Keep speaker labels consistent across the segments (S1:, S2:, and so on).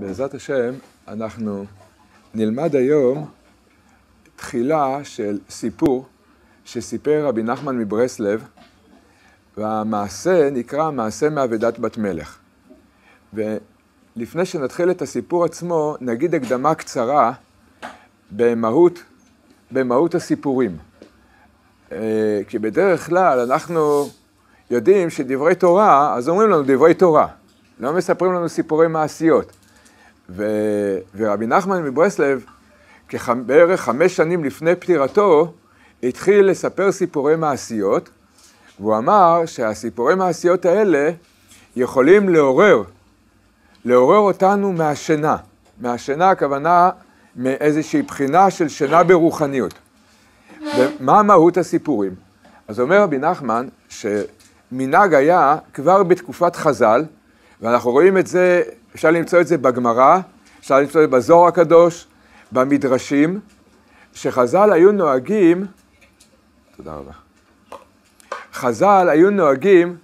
S1: בעזרת השם, אנחנו נלמד היום תחילה של סיפור שסיפר רבי נחמן מברסלב, והמעשה נקרא מעשה מאבדת בת מלך. ולפני שנתחיל את הסיפור עצמו, נגיד הקדמה קצרה במהות, במהות הסיפורים. אה, כי בדרך כלל אנחנו יודעים שדברי תורה, אז אומרים לנו דברי תורה, לא מספרים לנו סיפורי מעשיות. ו, ורבי נחמן מברסלב, כח, בערך חמש שנים לפני פטירתו, התחיל לספר סיפורי מעשיות, והוא אמר שהסיפורי מעשיות האלה יכולים לעורר, לעורר אותנו מהשינה. מהשינה הכוונה מאיזושהי בחינה של שינה ברוחניות. ומה מהות הסיפורים? אז אומר רבי נחמן שמנהג היה כבר בתקופת חז"ל, ואנחנו רואים את זה אפשר למצוא את זה בגמרא, אפשר למצוא את זה בזוהר הקדוש, במדרשים, שחז"ל היו נוהגים, תודה רבה, חז"ל היו נוהגים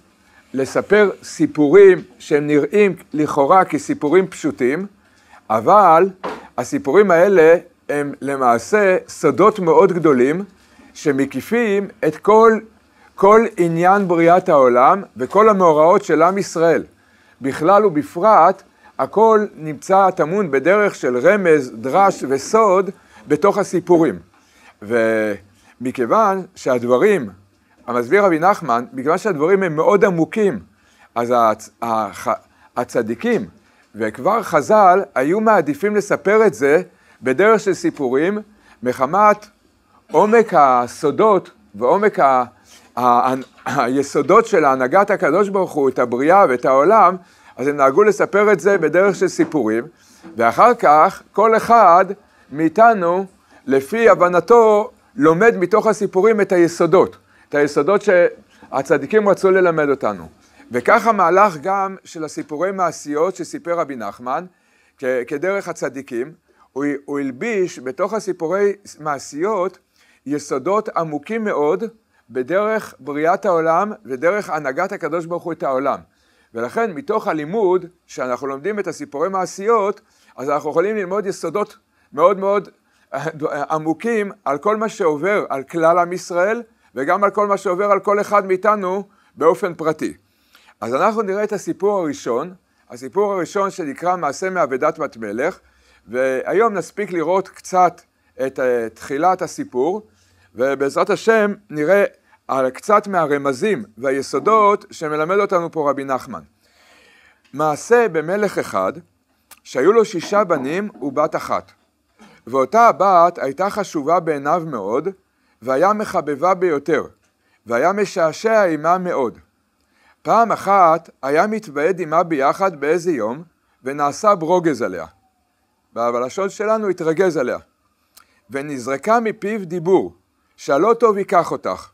S1: לספר סיפורים שהם נראים לכאורה כסיפורים פשוטים, אבל הסיפורים האלה הם למעשה סודות מאוד גדולים שמקיפים את כל, כל עניין בריאת העולם וכל המאורעות של עם ישראל, בכלל ובפרט הכל נמצא טמון בדרך של רמז, דרש וסוד בתוך הסיפורים. ומכיוון שהדברים, המסביר רבי נחמן, מכיוון שהדברים הם מאוד עמוקים, אז הצ, הח, הצדיקים וכבר חז"ל היו מעדיפים לספר את זה בדרך של סיפורים, מחמת עומק הסודות ועומק ה... היסודות של הנהגת הקדוש ברוך הוא, את הבריאה ואת העולם, אז הם נהגו לספר את זה בדרך של סיפורים, ואחר כך כל אחד מאיתנו, לפי הבנתו, לומד מתוך הסיפורים את היסודות, את היסודות שהצדיקים רצו ללמד אותנו. וכך המהלך גם של הסיפורי מעשיות שסיפר רבי נחמן, כדרך הצדיקים, הוא, הוא הלביש בתוך הסיפורי מעשיות יסודות עמוקים מאוד בדרך בריאת העולם ודרך הנהגת הקדוש ברוך הוא את העולם. ולכן מתוך הלימוד, שאנחנו לומדים את הסיפורי מעשיות, אז אנחנו יכולים ללמוד יסודות מאוד מאוד אה, אה, עמוקים על כל מה שעובר על כלל עם ישראל, וגם על כל מה שעובר על כל אחד מאיתנו באופן פרטי. אז אנחנו נראה את הסיפור הראשון, הסיפור הראשון שנקרא מעשה מאבדת בת מלך, והיום נספיק לראות קצת את אה, תחילת הסיפור, ובעזרת השם נראה על קצת מהרמזים והיסודות שמלמד אותנו פה רבי נחמן. מעשה במלך אחד, שהיו לו שישה בנים ובת אחת. ואותה הבת הייתה חשובה בעיניו מאוד, והיה מחבבה ביותר, והיה משעשע עימה מאוד. פעם אחת היה מתוועד עימה ביחד באיזה יום, ונעשה ברוגז עליה. בלשון שלנו התרגז עליה. ונזרקה מפיו דיבור, שהלא טוב ייקח אותך.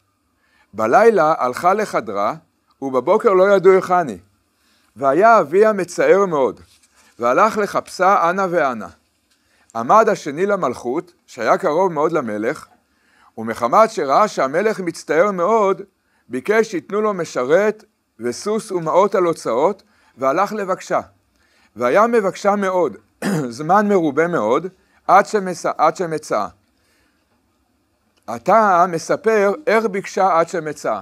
S1: בלילה הלכה לחדרה, ובבוקר לא ידעו היכן היא. והיה אביה מצער מאוד, והלך לחפשה אנה ואנה. עמד השני למלכות, שהיה קרוב מאוד למלך, ומחמת שראה שהמלך מצטער מאוד, ביקש שייתנו לו משרת וסוס ומעות על הוצאות, והלך לבקשה. והיה מבקשה מאוד, זמן מרובה מאוד, עד, שמצא, אתה מספר איך ביקשה עד שמצאה.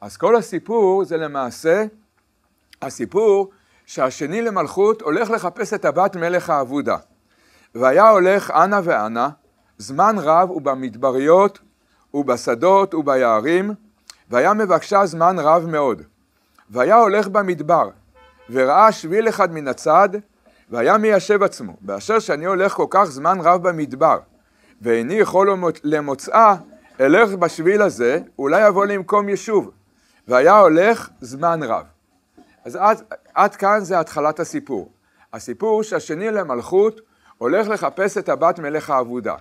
S1: אז כל הסיפור זה למעשה הסיפור שהשני למלכות הולך לחפש את הבת מלך האבודה. והיה הולך אנה ואנה זמן רב ובמדבריות ובשדות וביערים, והיה מבקשה זמן רב מאוד. והיה הולך במדבר, וראה שביל אחד מן הצד, והיה מיישב עצמו, באשר שאני הולך כל כך זמן רב במדבר. ואיני יכול למוצאה, אלך בשביל הזה, אולי אבוא למקום יישוב. והיה הולך זמן רב. אז עד, עד כאן זה התחלת הסיפור. הסיפור שהשני למלכות הולך לחפש את הבת מלך האבודה.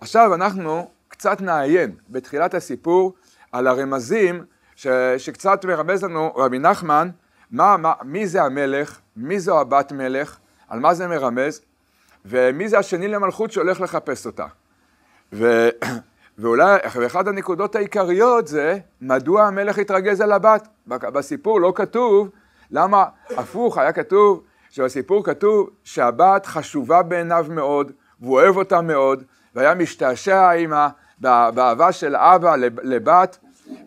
S1: עכשיו אנחנו קצת נעיין בתחילת הסיפור על הרמזים ש, שקצת מרמז לנו רבי נחמן, מה, מה, מי זה המלך, מי זו הבת מלך, על מה זה מרמז, ומי זה השני למלכות שהולך לחפש אותה. ו... ואולי אחת הנקודות העיקריות זה מדוע המלך התרגז על הבת. בסיפור לא כתוב למה, הפוך, היה כתוב, שבסיפור כתוב שהבת חשובה בעיניו מאוד, והוא אוהב אותה מאוד, והיה משתעשע עימה באהבה של אבא לבת,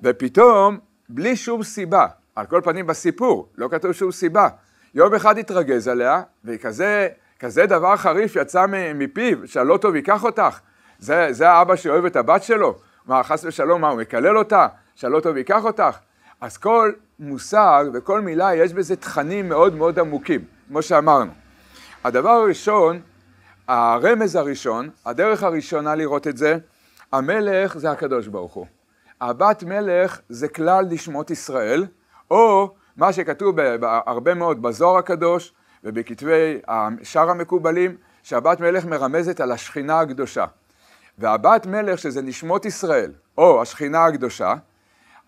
S1: ופתאום, בלי שום סיבה, על כל פנים בסיפור, לא כתוב שום סיבה, יום אחד התרגז עליה, וכזה כזה דבר חריף יצא מפיו, שהלא טוב ייקח אותך, זה, זה האבא שאוהב את הבת שלו? מה, חס ושלום, מה, הוא מקלל אותה? שלא טוב ייקח אותך? אז כל מושג וכל מילה יש בזה תכנים מאוד מאוד עמוקים, כמו שאמרנו. הדבר הראשון, הרמז הראשון, הדרך הראשונה לראות את זה, המלך זה הקדוש ברוך הוא. הבת מלך זה כלל נשמות ישראל, או מה שכתוב הרבה מאוד בזוהר הקדוש ובכתבי שאר המקובלים, שהבת מלך מרמזת על השכינה הקדושה. והבת מלך, שזה נשמות ישראל, או השכינה הקדושה,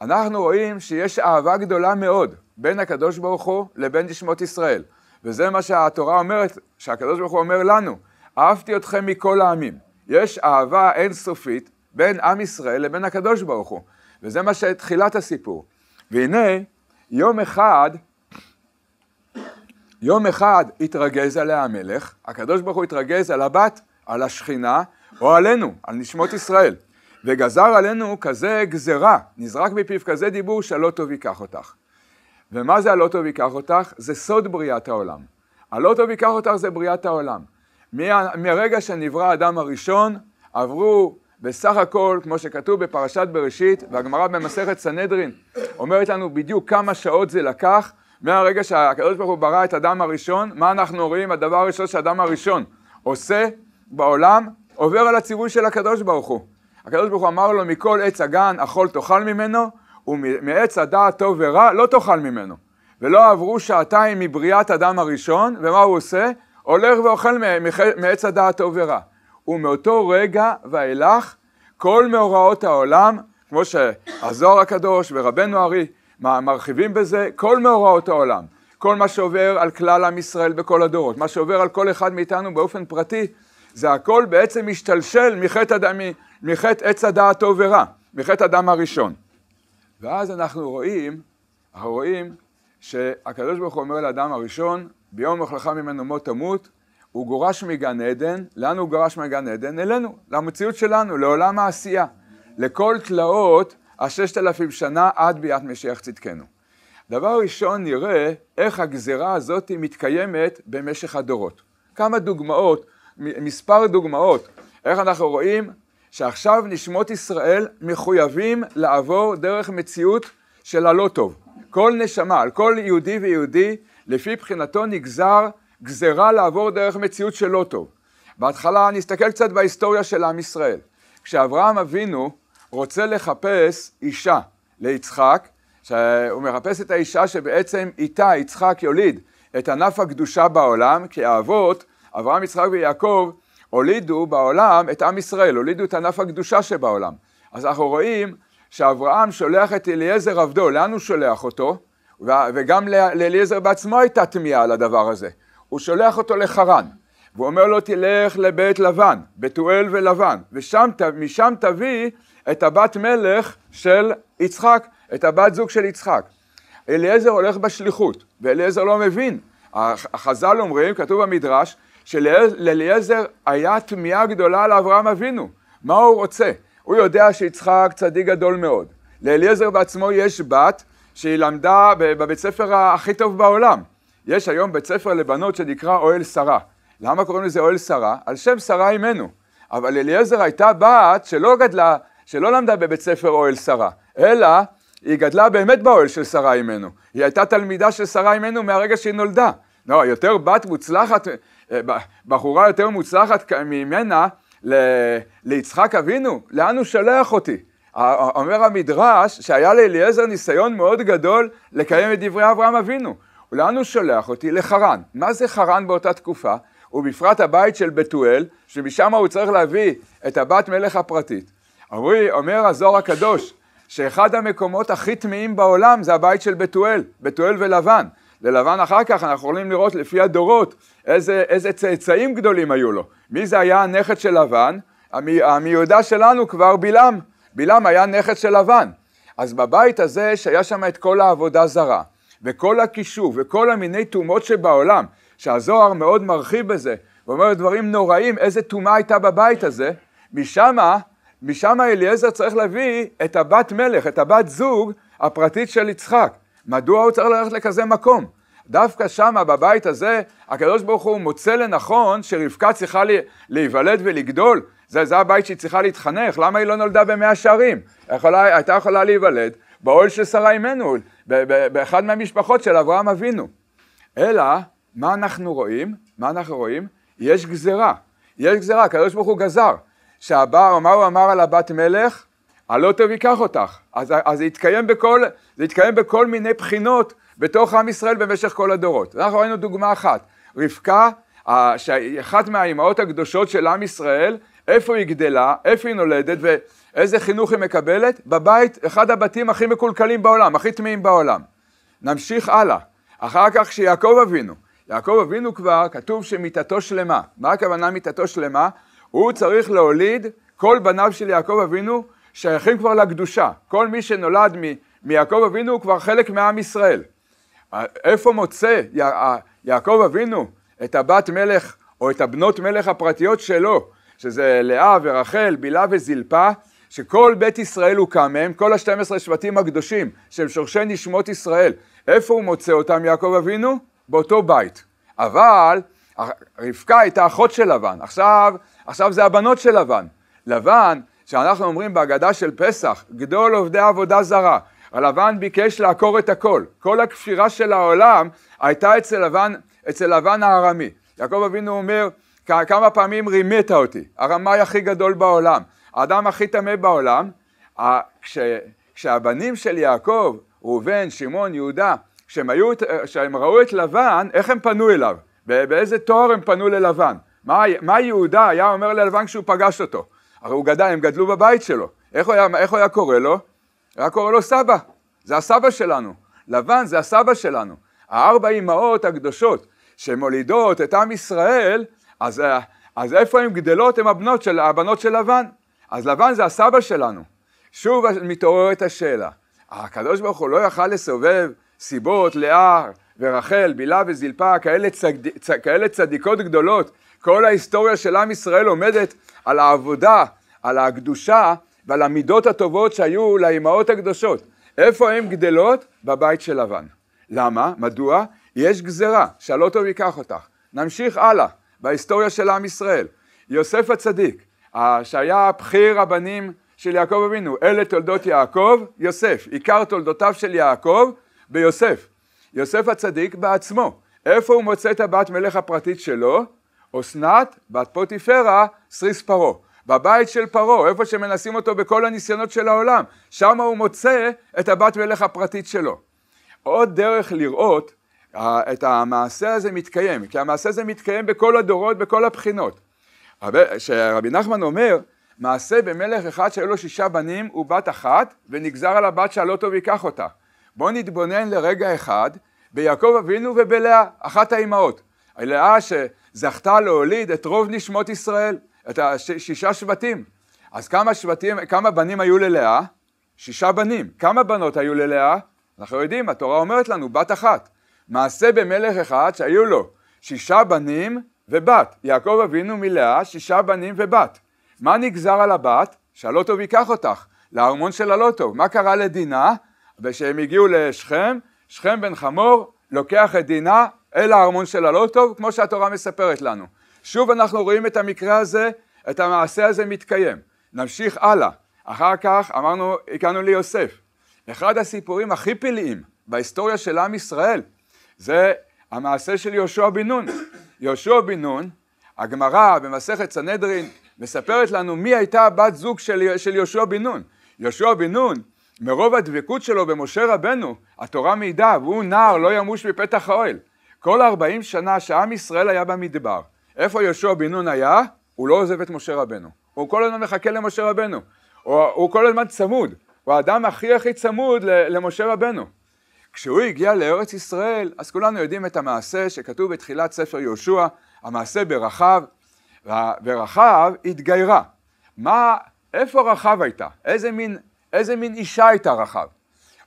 S1: אנחנו רואים שיש אהבה גדולה מאוד בין הקדוש ברוך הוא לבין נשמות ישראל. וזה מה שהתורה אומרת, שהקדוש ברוך הוא אומר לנו, אהבתי אתכם מכל העמים. יש אהבה אינסופית בין עם ישראל לבין הקדוש ברוך הוא. וזה מה שתחילת הסיפור. והנה, יום אחד, יום אחד התרגז עליה המלך, הקדוש ברוך הוא התרגז על הבת, על השכינה, או עלינו, על נשמות ישראל. וגזר עלינו כזה גזרה, נזרק מפיו כזה דיבור שהלא טוב ייקח אותך. ומה זה הלא טוב ייקח אותך? זה סוד בריאת העולם. הלא טוב ייקח אותך זה בריאת העולם. מה, מרגע שנברא האדם הראשון, עברו בסך הכל, כמו שכתוב בפרשת בראשית, והגמרא במסכת סנהדרין אומרת לנו בדיוק כמה שעות זה לקח מהרגע שהקדוש ברוך הוא ברא את אדם הראשון, מה אנחנו רואים? הדבר הראשון שהאדם הראשון עושה בעולם עובר על הציווי של הקדוש ברוך הוא. הקדוש ברוך הוא אמר לו, מכל עץ הגן אכול תאכל ממנו, ומעץ הדעת טוב ורע לא תאכל ממנו. ולא עברו שעתיים מבריאת אדם הראשון, ומה הוא עושה? הולך ואוכל מעץ הדעת טוב ורע. ומאותו רגע ואילך, כל מאורעות העולם, כמו שהזוהר הקדוש ורבנו ארי מרחיבים בזה, כל מאורעות העולם, כל מה שעובר על כלל עם ישראל בכל הדורות, מה שעובר על כל אחד מאיתנו באופן פרטי, זה הכל בעצם משתלשל מחטא, אדמי, מחטא עץ הדעת טוב ורע, מחטא אדם הראשון. ואז אנחנו רואים, אנחנו רואים שהקדוש ברוך הוא אומר לאדם הראשון, ביום אוכלך ממנו מות תמות, הוא גורש מגן עדן, לאן הוא גורש מגן עדן? אלינו, למציאות שלנו, לעולם העשייה. לכל תלאות הששת אלפים שנה עד ביאת משיח צדקנו. דבר ראשון נראה איך הגזרה הזאת מתקיימת במשך הדורות. כמה דוגמאות מספר דוגמאות איך אנחנו רואים שעכשיו נשמות ישראל מחויבים לעבור דרך מציאות של הלא טוב. כל נשמה, על כל יהודי ויהודי, לפי בחינתו נגזר גזרה לעבור דרך מציאות של לא טוב. בהתחלה נסתכל קצת בהיסטוריה של עם ישראל. כשאברהם אבינו רוצה לחפש אישה ליצחק, הוא מחפש את האישה שבעצם איתה יצחק יוליד את ענף הקדושה בעולם, כי האבות אברהם, יצחק ויעקב הולידו בעולם את עם ישראל, הולידו את ענף הקדושה שבעולם. אז אנחנו רואים שאברהם שולח את אליעזר עבדו, לאן הוא שולח אותו? וגם לאליעזר בעצמו הייתה תמיהה על הדבר הזה. הוא שולח אותו לחרן, והוא אומר לו תלך לבית לבן, בתואל ולבן, ומשם תביא את הבת מלך של יצחק, את הבת זוג של יצחק. אליעזר הולך בשליחות, ואליעזר לא מבין. החז"ל אומרים, כתוב במדרש, שלאליעזר היה תמיהה גדולה על אברהם אבינו, מה הוא רוצה? הוא יודע שיצחק צדיק גדול מאוד. לאליעזר בעצמו יש בת שהיא למדה בבית ספר הכי טוב בעולם. יש היום בית ספר לבנות שנקרא אוהל שרה. למה קוראים לזה אוהל שרה? על שם שרה אימנו. אבל אליעזר הייתה בת שלא גדלה, שלא למדה בבית ספר אוהל שרה, אלא היא גדלה באמת באוהל של שרה אימנו. היא הייתה תלמידה של שרה אימנו מהרגע שהיא נולדה. לא, יותר בת מוצלחת אה, בחורה יותר מוצלחת ממנה ל, ליצחק אבינו, לאן הוא שלח אותי? אומר המדרש שהיה לאליעזר ניסיון מאוד גדול לקיים את דברי אברהם אבינו. לאן הוא שלח אותי? לחרן. מה זה חרן באותה תקופה? ובפרט הבית של בתואל, שמשם הוא צריך להביא את הבת מלך הפרטית. אומר, אומר הזוהר הקדוש, שאחד המקומות הכי טמאים בעולם זה הבית של בתואל, בתואל ולבן. ללבן אחר כך אנחנו יכולים לראות לפי הדורות איזה, איזה צאצאים גדולים היו לו. מי זה היה הנכד של לבן? המי, המיודע שלנו כבר בלעם. בלעם היה נכד של לבן. אז בבית הזה שהיה שם את כל העבודה זרה, וכל הקישוב, וכל המיני טומאות שבעולם, שהזוהר מאוד מרחיב בזה, ואומר דברים נוראים, איזה טומאה הייתה בבית הזה, משמה, משמה אליעזר צריך להביא את הבת מלך, את הבת זוג הפרטית של יצחק. מדוע הוא צריך ללכת לכזה מקום? דווקא שם, בבית הזה, הקדוש ברוך הוא מוצא לנכון שרבקה צריכה להיוולד ולגדול. זה, זה הבית שהיא צריכה להתחנך, למה היא לא נולדה במאה שערים? יכולה, הייתה יכולה להיוולד באוהל של שרה אימנו, באחד מהמשפחות של אברהם אבינו. אלא, מה אנחנו רואים? מה אנחנו רואים? יש גזרה. יש גזרה, הקדוש ברוך הוא גזר. שהבא, מה הוא אמר על הבת מלך? הלא-טוב ייקח אותך. אז, אז זה, התקיים בכל, זה התקיים בכל מיני בחינות בתוך עם ישראל במשך כל הדורות. אנחנו ראינו דוגמה אחת, רבקה, אחת מהאימהות הקדושות של עם ישראל, איפה היא גדלה, איפה היא נולדת ואיזה חינוך היא מקבלת? בבית, אחד הבתים הכי מקולקלים בעולם, הכי טמאים בעולם. נמשיך הלאה. אחר כך שיעקב אבינו, יעקב אבינו כבר כתוב שמיתתו שלמה. מה הכוונה מיתתו שלמה? הוא צריך להוליד כל בניו של יעקב אבינו שייכים כבר לקדושה. כל מי שנולד מ, מיעקב אבינו הוא כבר חלק מעם ישראל. איפה מוצא י, יעקב אבינו את הבת מלך או את הבנות מלך הפרטיות שלו, שזה לאה ורחל, בלהה וזלפה, שכל בית ישראל הוקם מהם, כל השתים עשרה שבטים הקדושים, שהם שורשי נשמות ישראל. איפה הוא מוצא אותם, יעקב אבינו? באותו בית. אבל רבקה הייתה אחות של לבן, עכשיו, עכשיו זה הבנות של לבן. לבן שאנחנו אומרים בהגדה של פסח, גדול עובדי עבודה זרה, הלבן ביקש לעקור את הכל, כל הכפירה של העולם הייתה אצל לבן, אצל לבן הארמי. יעקב אבינו אומר, כמה פעמים רימית אותי, הרמאי הכי גדול בעולם, האדם הכי טמא בעולם, כש, כשהבנים של יעקב, ראובן, שמעון, יהודה, כשהם, היו, כשהם ראו את לבן, איך הם פנו אליו? באיזה תואר הם פנו ללבן? מה, מה יהודה היה אומר ללבן כשהוא פגש אותו? הרי הוא גדל, הם גדלו בבית שלו. איך הוא היה, איך הוא היה קורא לו? היה קורא לו סבא. זה הסבא שלנו. לבן זה הסבא שלנו. הארבע אימהות הקדושות שמולידות את עם ישראל, אז, אז איפה הן גדלות? הן הבנות הבנות של לבן. אז לבן זה הסבא שלנו. שוב מתעוררת השאלה. הקדוש ברוך הוא לא יכל לסובב סיבות לאה ורחל, בילה וזלפה, כאלה, צד, צ, כאלה צדיקות גדולות. כל ההיסטוריה של עם ישראל עומדת על העבודה, על הקדושה ועל המידות הטובות שהיו לאימהות הקדושות. איפה הן גדלות? בבית של לבן. למה? מדוע? יש גזרה, טוב ייקח אותך. נמשיך הלאה, בהיסטוריה של עם ישראל. יוסף הצדיק, שהיה בכיר הבנים של יעקב אבינו, אלה תולדות יעקב, יוסף. עיקר תולדותיו של יעקב ביוסף. יוסף הצדיק בעצמו. איפה הוא מוצא את הבת מלך הפרטית שלו? אסנת בת פוטיפרה, סריס פרעה. בבית של פרעה, איפה שמנסים אותו בכל הניסיונות של העולם, שם הוא מוצא את הבת מלך הפרטית שלו. עוד דרך לראות אה, את המעשה הזה מתקיים, כי המעשה הזה מתקיים בכל הדורות, בכל הבחינות. כשרבי נחמן אומר, מעשה במלך אחד שהיו לו שישה בנים ובת אחת, ונגזר על הבת שהלא טוב ייקח אותה. בואו נתבונן לרגע אחד ביעקב אבינו ובלאה, אחת האימהות. לאה זכתה להוליד את רוב נשמות ישראל, את השישה שבטים. אז כמה שבטים, כמה בנים היו ללאה? שישה בנים. כמה בנות היו ללאה? אנחנו יודעים, התורה אומרת לנו, בת אחת. מעשה במלך אחד שהיו לו שישה בנים ובת. יעקב אבינו מלאה, שישה בנים ובת. מה נגזר על הבת? שהלא טוב ייקח אותך, לארמון של הלא טוב. מה קרה לדינה? ושהם הגיעו לשכם, שכם בן חמור לוקח את דינה אל הארמון של הלא טוב, כמו שהתורה מספרת לנו. שוב אנחנו רואים את המקרה הזה, את המעשה הזה מתקיים. נמשיך הלאה. אחר כך אמרנו, הגענו ליוסף. אחד הסיפורים הכי פלאיים בהיסטוריה של עם ישראל, זה המעשה של יהושע בן נון. יהושע בן נון, הגמרא במסכת סנהדרין מספרת לנו מי הייתה הבת זוג של, של יהושע בן נון. יהושע בן נון, מרוב הדבקות שלו במשה רבנו, התורה מעידה, והוא נער לא ימוש מפתח האוהל. כל 40 שנה שעם ישראל היה במדבר, איפה יהושע בן נון היה? הוא לא עוזב את משה רבנו. הוא כל הזמן מחכה למשה רבנו. הוא, הוא כל הזמן צמוד. הוא האדם הכי הכי צמוד למשה רבנו. כשהוא הגיע לארץ ישראל, אז כולנו יודעים את המעשה שכתוב בתחילת ספר יהושע, המעשה ברחב, ורחב התגיירה. מה, איפה רחב הייתה? איזה מין, איזה מין אישה הייתה רחב?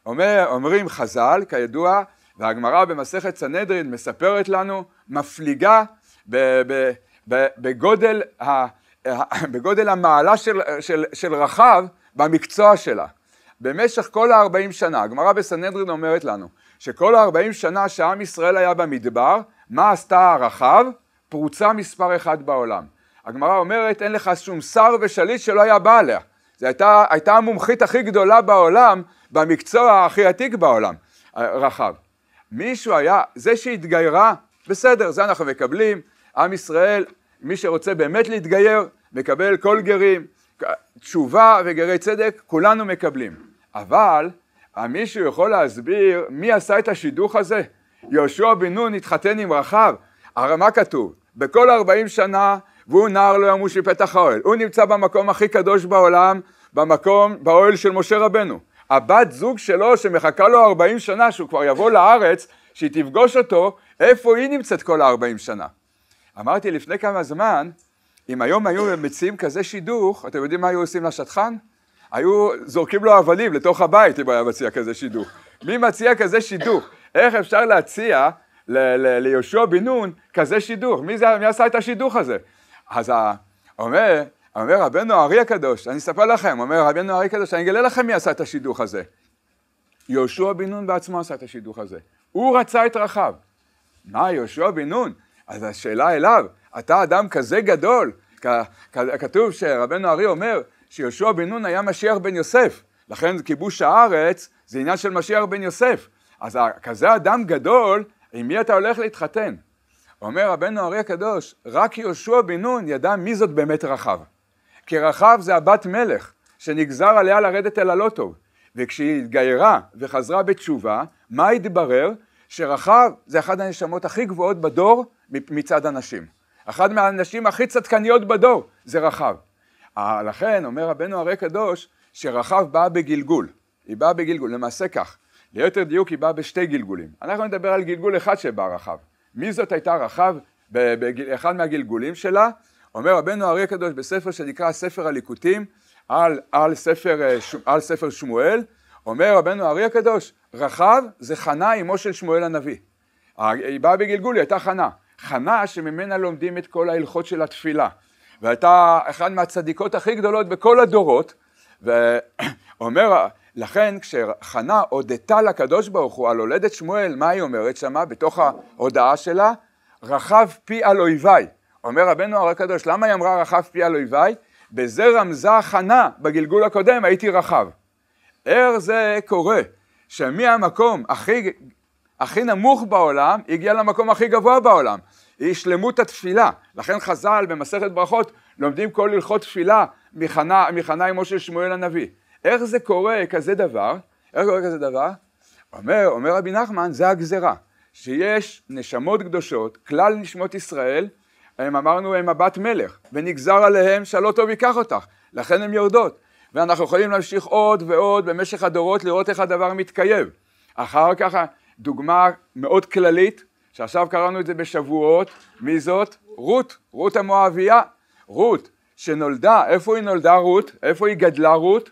S1: אומר, אומרים חז"ל, כידוע, והגמרא במסכת סנהדרין מספרת לנו, מפליגה ב- ב- ב- בגודל, ה- בגודל המעלה של, של, של רחב במקצוע שלה. במשך כל ה-40 שנה, הגמרא בסנהדרין אומרת לנו, שכל ה-40 שנה שעם ישראל היה במדבר, מה עשתה הרחב? פרוצה מספר אחד בעולם. הגמרא אומרת, אין לך שום שר ושליט שלא היה בא עליה. זו הייתה, הייתה המומחית הכי גדולה בעולם, במקצוע הכי עתיק בעולם, רחב. מישהו היה, זה שהתגיירה, בסדר, זה אנחנו מקבלים, עם ישראל, מי שרוצה באמת להתגייר, מקבל כל גרים, תשובה וגרי צדק, כולנו מקבלים. אבל, מישהו יכול להסביר מי עשה את השידוך הזה? יהושע בן נון התחתן עם רחב, הרי מה כתוב? בכל ארבעים שנה, והוא נער לא ימוש מפתח האוהל. הוא נמצא במקום הכי קדוש בעולם, במקום, באוהל של משה רבנו. הבת זוג שלו שמחכה לו 40 שנה, שהוא כבר יבוא לארץ, שהיא תפגוש אותו, איפה היא נמצאת כל ה-40 שנה? אמרתי לפני כמה זמן, אם היום היו מציעים כזה שידוך, אתם יודעים מה היו עושים לשטחן? היו זורקים לו אבנים לתוך הבית אם היה מציע כזה שידוך. מי מציע כזה שידוך? איך אפשר להציע ליהושע בן נון כזה שידוך? מי, זה, מי עשה את השידוך הזה? אז אומר, אומר רבנו הארי הקדוש, אני אספר לכם, אומר רבנו הארי הקדוש, אני אגלה לכם מי עשה את השידוך הזה. יהושע בן נון בעצמו עשה את השידוך הזה. הוא רצה את רחב. מה, יהושע בן נון? אז השאלה אליו, אתה אדם כזה גדול, כתוב שרבנו הארי אומר שיהושע בן נון היה משיח בן יוסף, לכן כיבוש הארץ זה עניין של משיח בן יוסף. אז כזה אדם גדול, עם מי אתה הולך להתחתן? אומר רבנו הארי הקדוש, רק יהושע בן נון ידע מי זאת באמת רחב. כי רחב זה הבת מלך, שנגזר עליה לרדת אל הלא טוב. וכשהיא התגיירה וחזרה בתשובה, מה התברר? שרחב זה אחת הנשמות הכי גבוהות בדור מצד הנשים. אחת מהנשים הכי צדקניות בדור זה רחב. אה, לכן אומר רבנו הרי קדוש שרחב באה בגלגול. היא באה בגלגול, למעשה כך. ליתר דיוק היא באה בשתי גלגולים. אנחנו נדבר על גלגול אחד שבא רחב. מי זאת הייתה רחב באחד מהגלגולים שלה? אומר רבנו אריה הקדוש בספר שנקרא ספר הליקוטים על, על, ספר, אה, על ספר שמואל, אומר רבנו אריה הקדוש, רחב זה חנה אמו של שמואל הנביא. היא באה בגלגול, היא הייתה חנה. חנה שממנה לומדים את כל ההלכות של התפילה. והייתה אחת מהצדיקות הכי גדולות בכל הדורות, ואומר, לכן כשחנה הודתה לקדוש ברוך הוא על הולדת שמואל, מה היא אומרת שמה? בתוך ההודעה שלה, רחב פי על אויביי. אומר רבנו הר הקדוש, למה היא אמרה רחב פי על אויביי? בזה רמזה חנה בגלגול הקודם, הייתי רחב. איך זה קורה שמהמקום הכי, הכי נמוך בעולם, הגיע למקום הכי גבוה בעולם. היא שלמות התפילה. לכן חז"ל במסכת ברכות לומדים כל הלכות תפילה מחנה, מחנה אמו של שמואל הנביא. איך זה קורה כזה דבר? איך קורה כזה דבר? אומר, אומר רבי נחמן, זה הגזרה, שיש נשמות קדושות, כלל נשמות ישראל, הם אמרנו הם הבת מלך, ונגזר עליהם שלא טוב ייקח אותך, לכן הן יורדות. ואנחנו יכולים להמשיך עוד ועוד במשך הדורות לראות איך הדבר מתקיים. אחר כך דוגמה מאוד כללית, שעכשיו קראנו את זה בשבועות, מי זאת? רות, רות המואבייה. רות, שנולדה, איפה היא נולדה רות? איפה היא גדלה רות?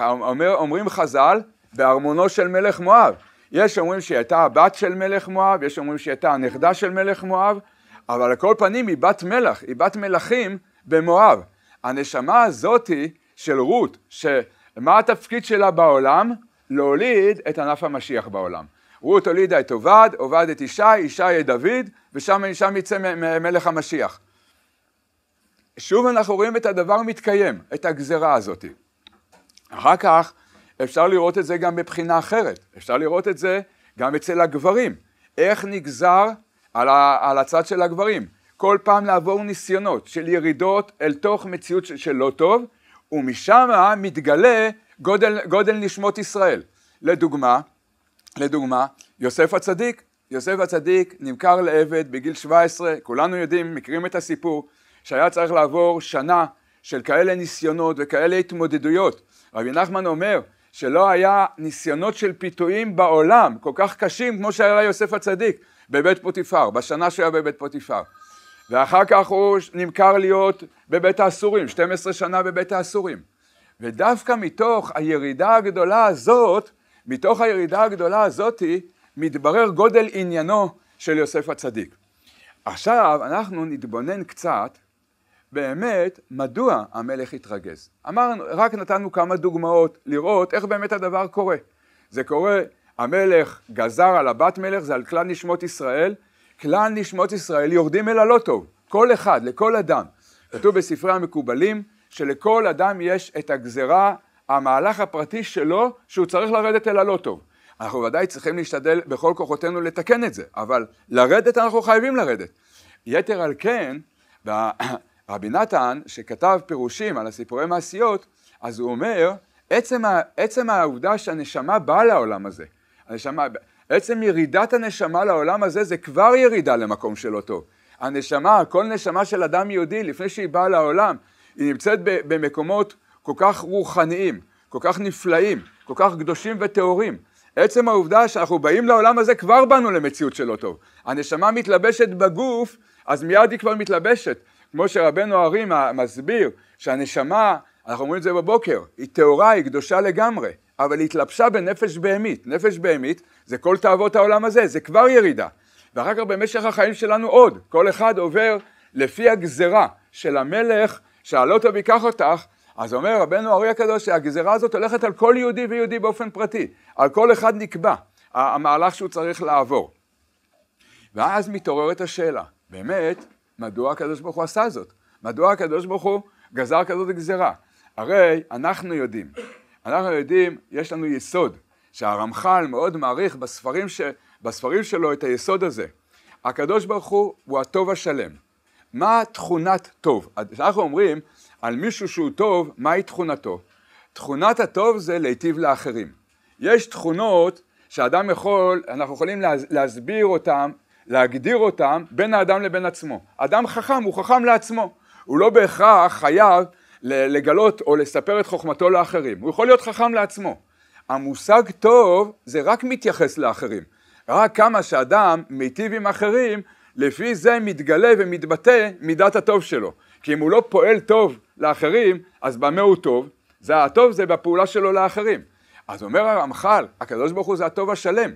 S1: אומר, אומרים חז"ל, בארמונו של מלך מואב. יש אומרים שהיא הייתה הבת של מלך מואב, יש אומרים שהיא הייתה הנכדה של מלך מואב, אבל על כל פנים היא בת מלח, היא בת מלכים במואב. הנשמה הזאתי של רות, שמה התפקיד שלה בעולם? להוליד את ענף המשיח בעולם. רות הולידה את עובד, עובד את ישי, ישי את דוד, ושם יצא מלך המשיח. שוב אנחנו רואים את הדבר מתקיים, את הגזרה הזאת. אחר כך אפשר לראות את זה גם מבחינה אחרת, אפשר לראות את זה גם אצל הגברים, איך נגזר על, ה, על הצד של הגברים. כל פעם לעבור ניסיונות של ירידות אל תוך מציאות של, של לא טוב, ומשם מתגלה גודל, גודל נשמות ישראל. לדוגמה, לדוגמה, יוסף הצדיק, יוסף הצדיק נמכר לעבד בגיל 17, כולנו יודעים, מכירים את הסיפור, שהיה צריך לעבור שנה של כאלה ניסיונות וכאלה התמודדויות. רבי נחמן אומר שלא היה ניסיונות של פיתויים בעולם כל כך קשים כמו שהיה יוסף הצדיק. בבית פוטיפר, בשנה שהיה בבית פוטיפר. ואחר כך הוא נמכר להיות בבית האסורים, 12 שנה בבית האסורים. ודווקא מתוך הירידה הגדולה הזאת, מתוך הירידה הגדולה הזאתי, מתברר גודל עניינו של יוסף הצדיק. עכשיו אנחנו נתבונן קצת באמת מדוע המלך התרגז. אמרנו, רק נתנו כמה דוגמאות לראות איך באמת הדבר קורה. זה קורה המלך גזר על הבת מלך, זה על כלל נשמות ישראל, כלל נשמות ישראל יורדים אל הלא טוב, כל אחד, לכל אדם. כתוב בספרי המקובלים שלכל אדם יש את הגזרה, המהלך הפרטי שלו, שהוא צריך לרדת אל הלא טוב. אנחנו ודאי צריכים להשתדל בכל כוחותינו לתקן את זה, אבל לרדת אנחנו חייבים לרדת. יתר על כן, רבי נתן, שכתב פירושים על הסיפורי מעשיות, אז הוא אומר, עצם, עצם העובדה שהנשמה באה לעולם הזה, הנשמה, עצם ירידת הנשמה לעולם הזה זה כבר ירידה למקום של אותו. הנשמה, כל נשמה של אדם יהודי לפני שהיא באה לעולם, היא נמצאת במקומות כל כך רוחניים, כל כך נפלאים, כל כך קדושים וטהורים. עצם העובדה שאנחנו באים לעולם הזה כבר באנו למציאות של אותו. הנשמה מתלבשת בגוף, אז מיד היא כבר מתלבשת. כמו שרבנו הרים מסביר שהנשמה, אנחנו אומרים את זה בבוקר, היא טהורה, היא קדושה לגמרי. אבל התלבשה בנפש בהמית. נפש בהמית זה כל תאוות העולם הזה, זה כבר ירידה. ואחר כך במשך החיים שלנו עוד, כל אחד עובר לפי הגזרה של המלך, שאל אותו ויקח אותך, אז אומר רבנו אריה הקדוש שהגזרה הזאת הולכת על כל יהודי ויהודי באופן פרטי, על כל אחד נקבע המהלך שהוא צריך לעבור. ואז מתעוררת השאלה, באמת, מדוע הקדוש ברוך הוא עשה זאת? מדוע הקדוש ברוך הוא גזר כזאת גזרה? הרי אנחנו יודעים אנחנו יודעים, יש לנו יסוד, שהרמח"ל מאוד מעריך בספרים, ש... בספרים שלו את היסוד הזה. הקדוש ברוך הוא הוא הטוב השלם. מה תכונת טוב? אנחנו אומרים על מישהו שהוא טוב, מהי תכונתו? תכונת הטוב זה להיטיב לאחרים. יש תכונות שאדם יכול, אנחנו יכולים להסביר אותם, להגדיר אותם בין האדם לבין עצמו. אדם חכם, הוא חכם לעצמו. הוא לא בהכרח חייב לגלות או לספר את חוכמתו לאחרים, הוא יכול להיות חכם לעצמו. המושג טוב זה רק מתייחס לאחרים, רק כמה שאדם מיטיב עם אחרים, לפי זה מתגלה ומתבטא מידת הטוב שלו. כי אם הוא לא פועל טוב לאחרים, אז במה הוא טוב? זה הטוב זה בפעולה שלו לאחרים. אז אומר הרמח"ל, הקדוש ברוך הוא זה הטוב השלם.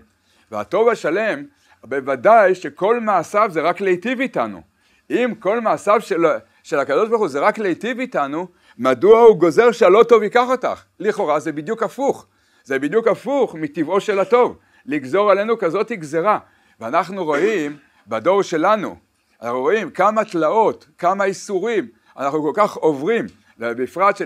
S1: והטוב השלם, בוודאי שכל מעשיו זה רק להיטיב איתנו. אם כל מעשיו של, של הקדוש ברוך הוא זה רק להיטיב איתנו, מדוע הוא גוזר שהלא טוב ייקח אותך? לכאורה זה בדיוק הפוך. זה בדיוק הפוך מטבעו של הטוב. לגזור עלינו כזאת גזרה. ואנחנו רואים בדור שלנו, אנחנו רואים כמה תלאות, כמה איסורים אנחנו כל כך עוברים, ובפרט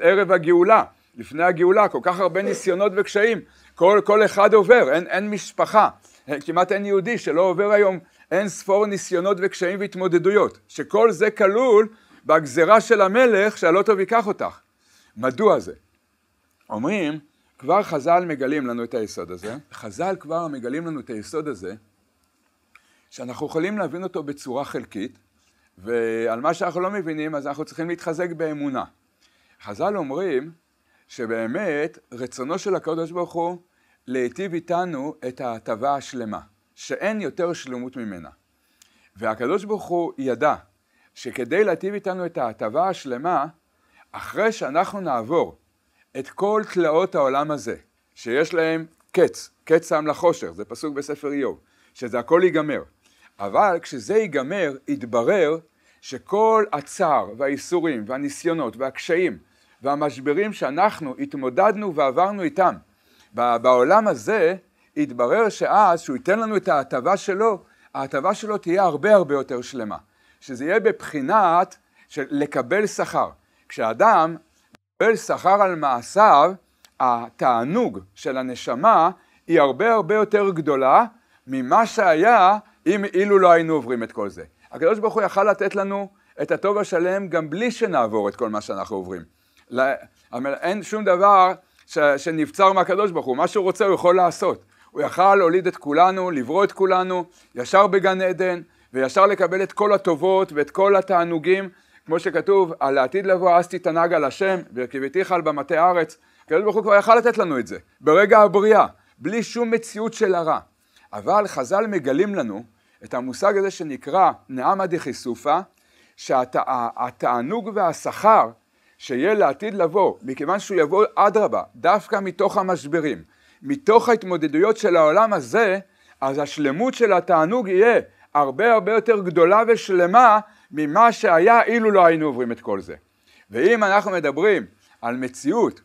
S1: ערב הגאולה, לפני הגאולה, כל כך הרבה ניסיונות וקשיים, כל, כל אחד עובר, אין, אין משפחה, אה, כמעט אין יהודי שלא עובר היום אין ספור ניסיונות וקשיים והתמודדויות, שכל זה כלול בגזרה של המלך שהלא טוב ייקח אותך. מדוע זה? אומרים, כבר חז"ל מגלים לנו את היסוד הזה, חז"ל כבר מגלים לנו את היסוד הזה, שאנחנו יכולים להבין אותו בצורה חלקית, ועל מה שאנחנו לא מבינים אז אנחנו צריכים להתחזק באמונה. חז"ל אומרים שבאמת רצונו של הקדוש ברוך הוא להיטיב איתנו את ההטבה השלמה, שאין יותר שלמות ממנה. והקדוש ברוך הוא ידע שכדי להטיב איתנו את ההטבה השלמה, אחרי שאנחנו נעבור את כל תלאות העולם הזה, שיש להם קץ, קץ שם לחושך, זה פסוק בספר איוב, שזה הכל ייגמר. אבל כשזה ייגמר, יתברר שכל הצער והאיסורים והניסיונות והקשיים והמשברים שאנחנו התמודדנו ועברנו איתם בעולם הזה, יתברר שאז שהוא ייתן לנו את ההטבה שלו, ההטבה שלו תהיה הרבה הרבה יותר שלמה. שזה יהיה בבחינת של לקבל שכר. כשאדם מקבל שכר על מעשיו, התענוג של הנשמה היא הרבה הרבה יותר גדולה ממה שהיה אם אילו לא היינו עוברים את כל זה. הקדוש ברוך הוא יכל לתת לנו את הטוב השלם גם בלי שנעבור את כל מה שאנחנו עוברים. אין שום דבר ש, שנבצר מהקדוש ברוך הוא, מה שהוא רוצה הוא יכול לעשות. הוא יכל להוליד את כולנו, לברוא את כולנו, ישר בגן עדן, וישר לקבל את כל הטובות ואת כל התענוגים, כמו שכתוב, על העתיד לבוא אז תתענג על השם, ורכיבתיך על במטה ארץ. הקדוש ברוך הוא כבר יכל לתת לנו את זה, ברגע הבריאה, בלי שום מציאות של הרע. אבל חז"ל מגלים לנו את המושג הזה שנקרא נעמא דחיסופא, שהתענוג והשכר שיהיה לעתיד לבוא, מכיוון שהוא יבוא אדרבה, דווקא מתוך המשברים, מתוך ההתמודדויות של העולם הזה, אז השלמות של התענוג יהיה הרבה הרבה יותר גדולה ושלמה ממה שהיה אילו לא היינו עוברים את כל זה. ואם אנחנו מדברים על מציאות,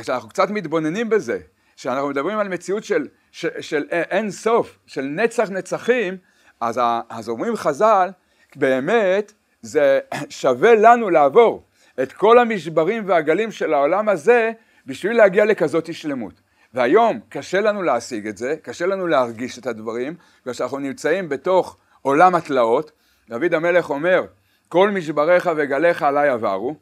S1: כשאנחנו קצת מתבוננים בזה, כשאנחנו מדברים על מציאות של, של, של של אין סוף, של נצח נצחים, אז, אז אומרים חז"ל, באמת זה שווה לנו לעבור את כל המשברים והגלים של העולם הזה בשביל להגיע לכזאת שלמות. והיום קשה לנו להשיג את זה, קשה לנו להרגיש את הדברים, בגלל שאנחנו נמצאים בתוך עולם התלאות, דוד המלך אומר, כל משבריך וגליך עליי עברו,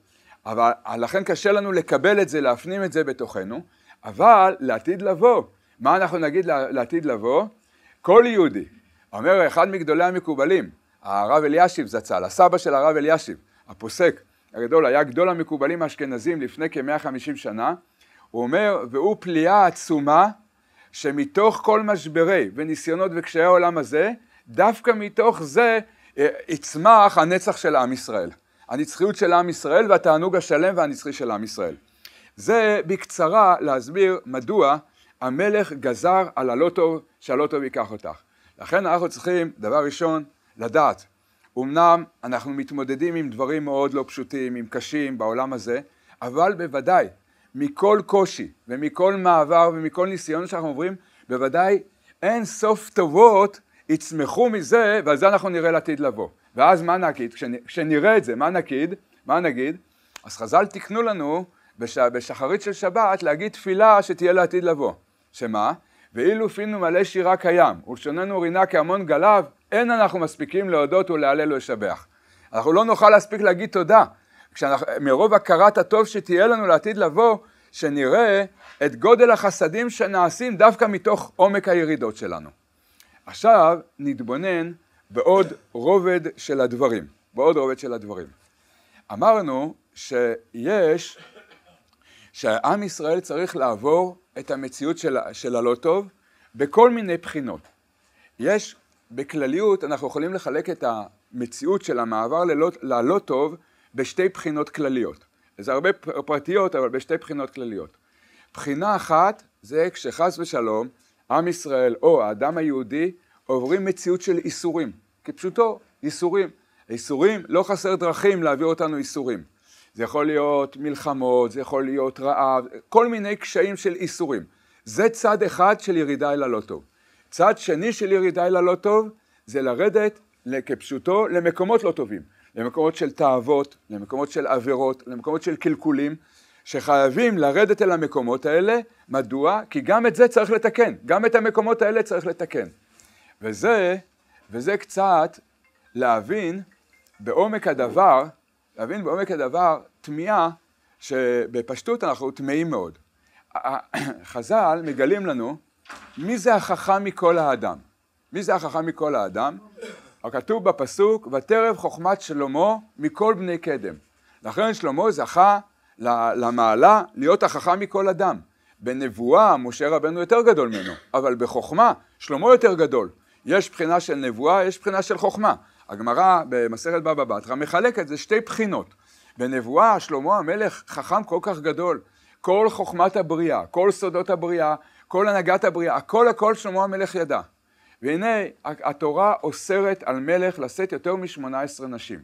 S1: אבל לכן קשה לנו לקבל את זה, להפנים את זה בתוכנו, אבל לעתיד לבוא, מה אנחנו נגיד לעתיד לבוא? כל יהודי, אומר אחד מגדולי המקובלים, הרב אלישיב זצ"ל, הסבא של הרב אלישיב, הפוסק הגדול, היה גדול המקובלים האשכנזים לפני כמאה 150 שנה, הוא אומר, והוא פליאה עצומה שמתוך כל משברי וניסיונות וקשיי העולם הזה, דווקא מתוך זה אה, יצמח הנצח של עם ישראל, הנצחיות של עם ישראל והתענוג השלם והנצחי של עם ישראל. זה בקצרה להסביר מדוע המלך גזר על הלא טוב שהלא טוב ייקח אותך. לכן אנחנו צריכים, דבר ראשון, לדעת. אמנם אנחנו מתמודדים עם דברים מאוד לא פשוטים, עם קשים בעולם הזה, אבל בוודאי, מכל קושי ומכל מעבר ומכל ניסיון שאנחנו עוברים, בוודאי אין סוף טובות יצמחו מזה ועל זה אנחנו נראה לעתיד לבוא. ואז מה נגיד? כשנראה את זה, מה נגיד? מה נגיד? אז חז"ל תיקנו לנו בש... בשחרית של שבת להגיד תפילה שתהיה לעתיד לבוא. שמה? ואילו פינו מלא שירה קיים, ולשוננו רינה כהמון גליו, אין אנחנו מספיקים להודות ולהלל ולשבח. אנחנו לא נוכל להספיק להגיד תודה. כשאנחנו, מרוב הכרת הטוב שתהיה לנו לעתיד לבוא, שנראה את גודל החסדים שנעשים דווקא מתוך עומק הירידות שלנו. עכשיו נתבונן בעוד רובד של הדברים, בעוד רובד של הדברים. אמרנו שיש, שעם ישראל צריך לעבור את המציאות של, של הלא טוב בכל מיני בחינות. יש, בכלליות אנחנו יכולים לחלק את המציאות של המעבר ללא, ללא טוב בשתי בחינות כלליות. זה הרבה פרטיות אבל בשתי בחינות כלליות. בחינה אחת זה כשחס ושלום עם ישראל או האדם היהודי עוברים מציאות של איסורים. כפשוטו, איסורים. איסורים, לא חסר דרכים להביא אותנו איסורים. זה יכול להיות מלחמות, זה יכול להיות רעב, כל מיני קשיים של איסורים. זה צד אחד של ירידה אל הלא טוב. צד שני של ירידה אל הלא טוב זה לרדת כפשוטו למקומות לא טובים. למקומות של תאוות, למקומות של עבירות, למקומות של קלקולים, שחייבים לרדת אל המקומות האלה, מדוע? כי גם את זה צריך לתקן, גם את המקומות האלה צריך לתקן. וזה, וזה קצת להבין בעומק הדבר, להבין בעומק הדבר תמיהה שבפשטות אנחנו טמאים מאוד. חז"ל מגלים לנו מי זה החכם מכל האדם. מי זה החכם מכל האדם? הכתוב בפסוק, ותרב חוכמת שלמה מכל בני קדם. לכן שלמה זכה למעלה להיות החכם מכל אדם. בנבואה משה רבנו יותר גדול ממנו, אבל בחוכמה שלמה יותר גדול. יש בחינה של נבואה, יש בחינה של חוכמה. הגמרא במסכת בבא בתרא מחלקת, זה שתי בחינות. בנבואה שלמה המלך חכם כל כך גדול. כל חוכמת הבריאה, כל סודות הבריאה, כל הנהגת הבריאה, הכל הכל שלמה המלך ידע. והנה התורה אוסרת על מלך לשאת יותר משמונה עשרה נשים.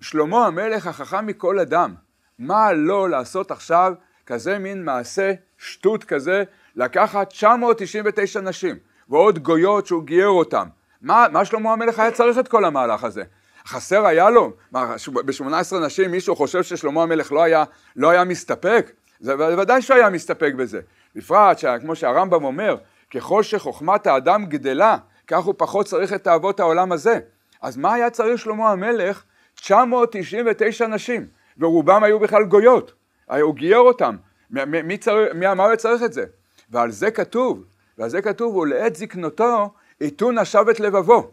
S1: שלמה המלך החכם מכל אדם, מה לא לעשות עכשיו כזה מין מעשה שטות כזה, לקחת 999 נשים ועוד גויות שהוא גייר אותן. מה, מה שלמה המלך היה צריך את כל המהלך הזה? חסר היה לו? מה, ב-18 נשים מישהו חושב ששלמה המלך לא היה, לא היה מסתפק? זה בוודאי היה מסתפק בזה. בפרט שכמו שהרמב"ם אומר, ככל שחוכמת האדם גדלה, כך הוא פחות צריך את תאוות העולם הזה. אז מה היה צריך שלמה המלך? 999 נשים. ורובם היו בכלל גויות, הוא גייר אותם, מי, מי, צר, מי אמר וצריך את זה? ועל זה כתוב, ועל זה כתוב, ולעת זקנותו עיתו נשב את לבבו.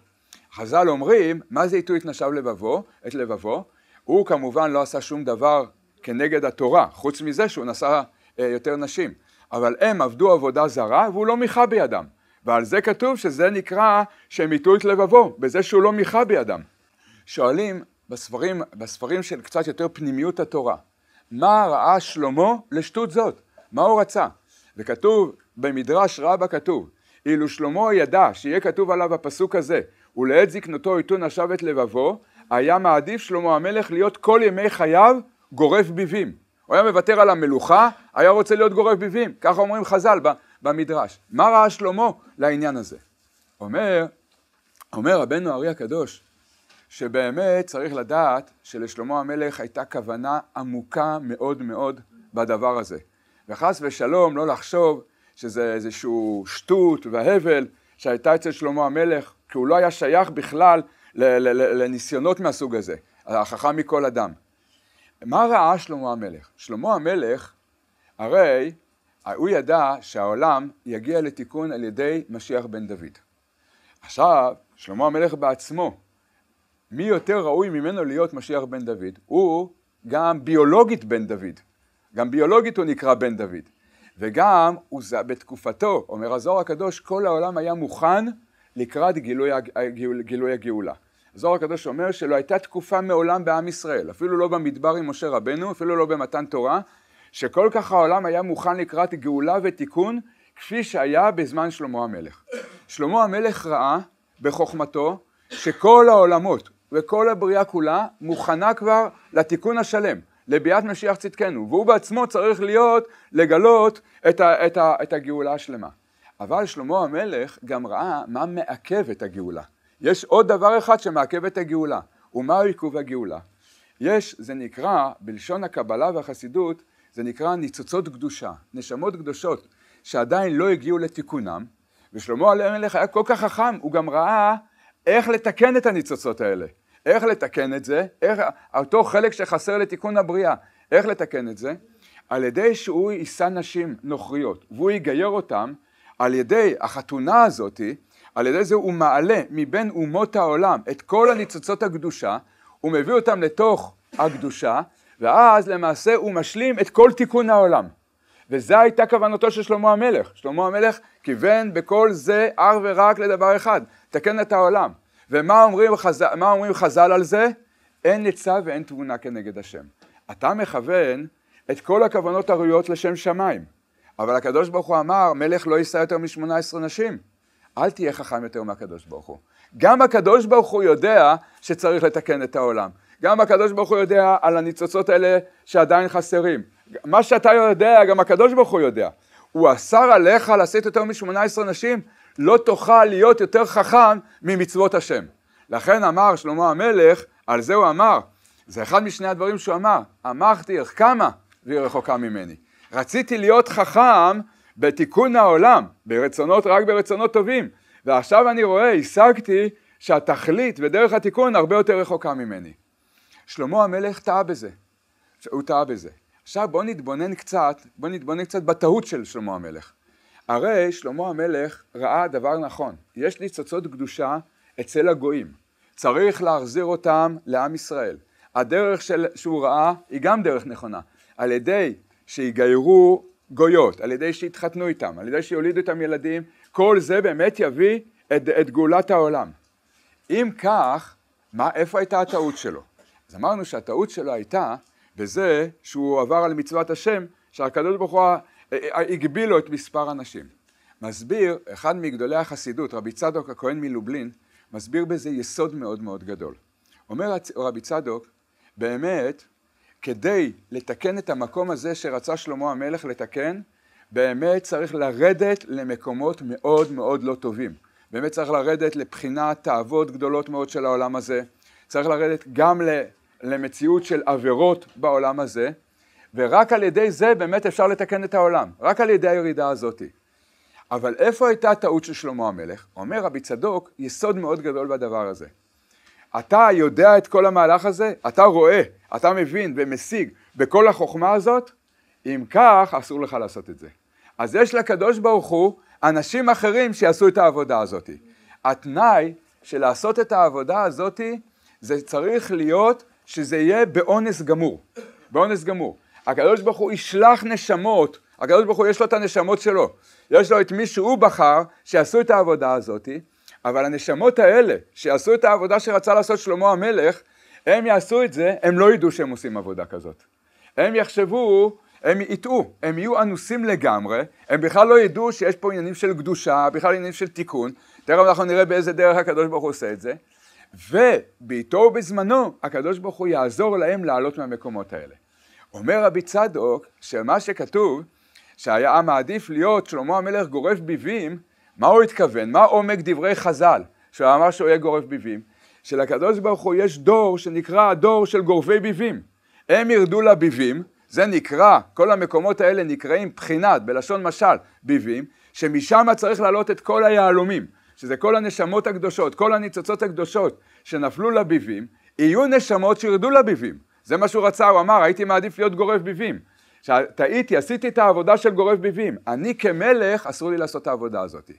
S1: חז"ל אומרים, מה זה עיתו את נשב לבבו, את לבבו? הוא כמובן לא עשה שום דבר כנגד התורה, חוץ מזה שהוא נשא אה, יותר נשים. אבל הם עבדו עבודה זרה והוא לא מיכה בידם. ועל זה כתוב שזה נקרא שהם עיתו את לבבו, בזה שהוא לא מיכה בידם. שואלים, בספרים, בספרים של קצת יותר פנימיות התורה. מה ראה שלמה לשטות זאת? מה הוא רצה? וכתוב, במדרש רבה כתוב, אילו שלמה ידע שיהיה כתוב עליו הפסוק הזה, ולעת זקנותו זקנתו עיתון את לבבו, היה מעדיף שלמה המלך להיות כל ימי חייו גורף ביבים. הוא היה מוותר על המלוכה, היה רוצה להיות גורף ביבים. ככה אומרים חז"ל במדרש. מה ראה שלמה לעניין הזה? אומר, אומר רבנו הארי הקדוש, שבאמת צריך לדעת שלשלמה המלך הייתה כוונה עמוקה מאוד מאוד בדבר הזה. וחס ושלום לא לחשוב שזה איזשהו שטות והבל שהייתה אצל שלמה המלך, כי הוא לא היה שייך בכלל לניסיונות מהסוג הזה, החכם מכל אדם. מה ראה שלמה המלך? שלמה המלך, הרי הוא ידע שהעולם יגיע לתיקון על ידי משיח בן דוד. עכשיו, שלמה המלך בעצמו מי יותר ראוי ממנו להיות משיח בן דוד? הוא גם ביולוגית בן דוד. גם ביולוגית הוא נקרא בן דוד. וגם הוא, בתקופתו, אומר הזוהר הקדוש, כל העולם היה מוכן לקראת גילוי, גילוי, גילוי הגאולה. הזוהר הקדוש אומר שלא הייתה תקופה מעולם בעם ישראל, אפילו לא במדבר עם משה רבנו, אפילו לא במתן תורה, שכל כך העולם היה מוכן לקראת גאולה ותיקון, כפי שהיה בזמן שלמה המלך. שלמה המלך ראה בחוכמתו שכל העולמות, וכל הבריאה כולה מוכנה כבר לתיקון השלם, לביאת משיח צדקנו, והוא בעצמו צריך להיות, לגלות את, ה, את, ה, את הגאולה השלמה. אבל שלמה המלך גם ראה מה מעכב את הגאולה. יש עוד דבר אחד שמעכב את הגאולה, ומהו עיכוב הגאולה? יש, זה נקרא, בלשון הקבלה והחסידות, זה נקרא ניצוצות קדושה, נשמות קדושות, שעדיין לא הגיעו לתיקונם, ושלמה המלך היה כל כך חכם, הוא גם ראה איך לתקן את הניצוצות האלה. איך לתקן את זה, איך, אותו חלק שחסר לתיקון הבריאה, איך לתקן את זה? על ידי שהוא יישא נשים נוכריות והוא יגייר אותן, על ידי החתונה הזאתי, על ידי זה הוא מעלה מבין אומות העולם את כל הניצוצות הקדושה, הוא מביא אותן לתוך הקדושה, ואז למעשה הוא משלים את כל תיקון העולם. וזו הייתה כוונתו של שלמה המלך. שלמה המלך כיוון בכל זה אך ורק לדבר אחד, תקן את העולם. ומה אומרים, חז... אומרים חז"ל על זה? אין עצה ואין תבונה כנגד השם. אתה מכוון את כל הכוונות הראויות לשם שמיים. אבל הקדוש ברוך הוא אמר, מלך לא יישא יותר משמונה עשרה נשים. אל תהיה חכם יותר מהקדוש ברוך הוא. גם הקדוש ברוך הוא יודע שצריך לתקן את העולם. גם הקדוש ברוך הוא יודע על הניצוצות האלה שעדיין חסרים. מה שאתה יודע, גם הקדוש ברוך הוא יודע. הוא אסר עליך לשאת יותר משמונה עשרה נשים, לא תוכל להיות יותר חכם ממצוות השם. לכן אמר שלמה המלך, על זה הוא אמר, זה אחד משני הדברים שהוא אמר, אמרתי איך קמה והיא רחוקה ממני. רציתי להיות חכם בתיקון העולם, ברצונות, רק ברצונות טובים, ועכשיו אני רואה, השגתי שהתכלית ודרך התיקון הרבה יותר רחוקה ממני. שלמה המלך טעה בזה, הוא טעה בזה. עכשיו בואו נתבונן קצת, בואו נתבונן קצת בטעות של שלמה המלך. הרי שלמה המלך ראה דבר נכון, יש ניצוצות קדושה אצל הגויים, צריך להחזיר אותם לעם ישראל. הדרך של, שהוא ראה היא גם דרך נכונה, על ידי שיגיירו גויות, על ידי שיתחתנו איתם, על ידי שיולידו איתם ילדים, כל זה באמת יביא את, את גאולת העולם. אם כך, מה, איפה הייתה הטעות שלו? אז אמרנו שהטעות שלו הייתה בזה שהוא עבר על מצוות השם, שהקדוש ברוך הוא הגבילו את מספר הנשים. מסביר, אחד מגדולי החסידות, רבי צדוק הכהן מלובלין, מסביר בזה יסוד מאוד מאוד גדול. אומר רבי צדוק, באמת, כדי לתקן את המקום הזה שרצה שלמה המלך לתקן, באמת צריך לרדת למקומות מאוד מאוד לא טובים. באמת צריך לרדת לבחינת תאוות גדולות מאוד של העולם הזה, צריך לרדת גם למציאות של עבירות בעולם הזה, ורק על ידי זה באמת אפשר לתקן את העולם, רק על ידי הירידה הזאת. אבל איפה הייתה הטעות של שלמה המלך? אומר רבי צדוק, יסוד מאוד גדול בדבר הזה. אתה יודע את כל המהלך הזה? אתה רואה, אתה מבין ומשיג בכל החוכמה הזאת? אם כך, אסור לך לעשות את זה. אז יש לקדוש ברוך הוא אנשים אחרים שיעשו את העבודה הזאת. התנאי של לעשות את העבודה הזאת, זה צריך להיות שזה יהיה באונס גמור. באונס גמור. הקדוש ברוך הוא ישלח נשמות, הקדוש ברוך הוא יש לו את הנשמות שלו, יש לו את מי שהוא בחר שיעשו את העבודה הזאת, אבל הנשמות האלה שיעשו את העבודה שרצה לעשות שלמה המלך, הם יעשו את זה, הם לא ידעו שהם עושים עבודה כזאת. הם יחשבו, הם יטעו, הם יהיו אנוסים לגמרי, הם בכלל לא ידעו שיש פה עניינים של קדושה, בכלל עניינים של תיקון, תכף אנחנו נראה באיזה דרך הקדוש ברוך הוא עושה את זה, ובעיתו ובזמנו הקדוש ברוך הוא יעזור להם לעלות מהמקומות האלה. אומר רבי צדוק, שמה שכתוב, שהיה מעדיף להיות שלמה המלך גורף ביבים, מה הוא התכוון? מה עומק דברי חז"ל, שהוא אמר שהוא יהיה גורף ביבים? שלקדוש ברוך הוא יש דור שנקרא הדור של גורפי ביבים. הם ירדו לביבים, זה נקרא, כל המקומות האלה נקראים בחינת, בלשון משל, ביבים, שמשם צריך להעלות את כל היהלומים, שזה כל הנשמות הקדושות, כל הניצוצות הקדושות שנפלו לביבים, יהיו נשמות שירדו לביבים. זה מה שהוא רצה, הוא אמר, הייתי מעדיף להיות גורף ביבים. טעיתי, עשיתי את העבודה של גורף ביבים. אני כמלך, אסור לי לעשות את העבודה הזאת.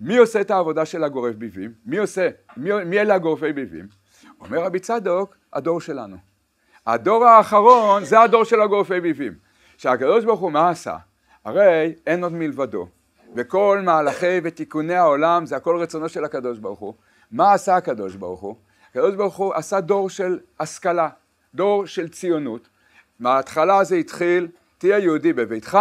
S1: מי עושה את העבודה של הגורף ביבים? מי עושה? מי, מי אלה הגורפי ביבים? אומר רבי צדוק, הדור שלנו. הדור האחרון זה הדור של הגורפי ביבים. שהקדוש ברוך הוא מה עשה? הרי אין עוד מלבדו, וכל מהלכי ותיקוני העולם זה הכל רצונו של הקדוש ברוך הוא. מה עשה הקדוש ברוך הוא? הקדוש ברוך הוא עשה דור של השכלה, דור של ציונות. מההתחלה זה התחיל, תהיה יהודי בביתך,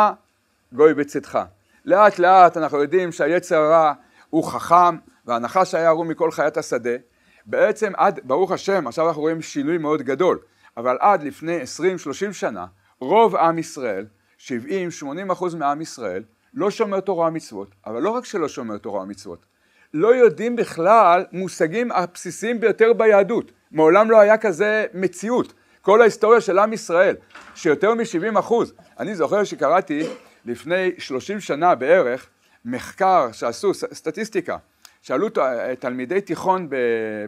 S1: גוי בצאתך. לאט לאט אנחנו יודעים שהיצר הרע הוא חכם, והנחש היה ערום מכל חיית השדה. בעצם עד, ברוך השם, עכשיו אנחנו רואים שינוי מאוד גדול, אבל עד לפני 20-30 שנה, רוב עם ישראל, 70-80 אחוז מעם ישראל, לא שומר תורה ומצוות, אבל לא רק שלא שומר תורה ומצוות, לא יודעים בכלל מושגים הבסיסיים ביותר ביהדות. מעולם לא היה כזה מציאות. כל ההיסטוריה של עם ישראל, שיותר מ-70 אחוז. אני זוכר שקראתי לפני 30 שנה בערך מחקר שעשו, סטטיסטיקה, שאלו תלמידי תיכון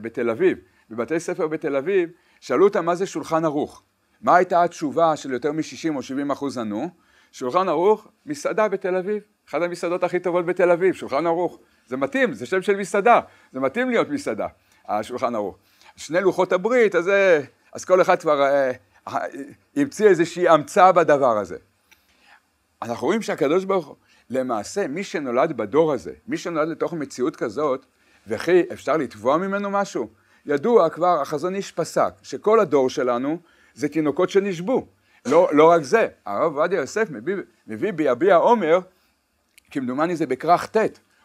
S1: בתל אביב, בבתי ספר בתל אביב, שאלו אותם מה זה שולחן ערוך. מה הייתה התשובה של יותר מ-60 או 70 אחוז ענו? שולחן ערוך, מסעדה בתל אביב, אחת המסעדות הכי טובות בתל אביב, שולחן ערוך. זה מתאים, זה שם של מסעדה, זה מתאים להיות מסעדה, השולחן ערוך. שני לוחות הברית, אז, אה, אז כל אחד כבר אה, אה, המציא אה, איזושהי המצאה בדבר הזה. אנחנו רואים שהקדוש ברוך הוא, למעשה מי שנולד בדור הזה, מי שנולד לתוך מציאות כזאת, וכי אפשר לתבוע ממנו משהו? ידוע כבר, החזון איש פסק, שכל הדור שלנו זה תינוקות שנשבו. לא, לא רק זה, הרב עובדיה יוסף מביא, מביא ביביע עומר, כמדומני זה בכרך ט',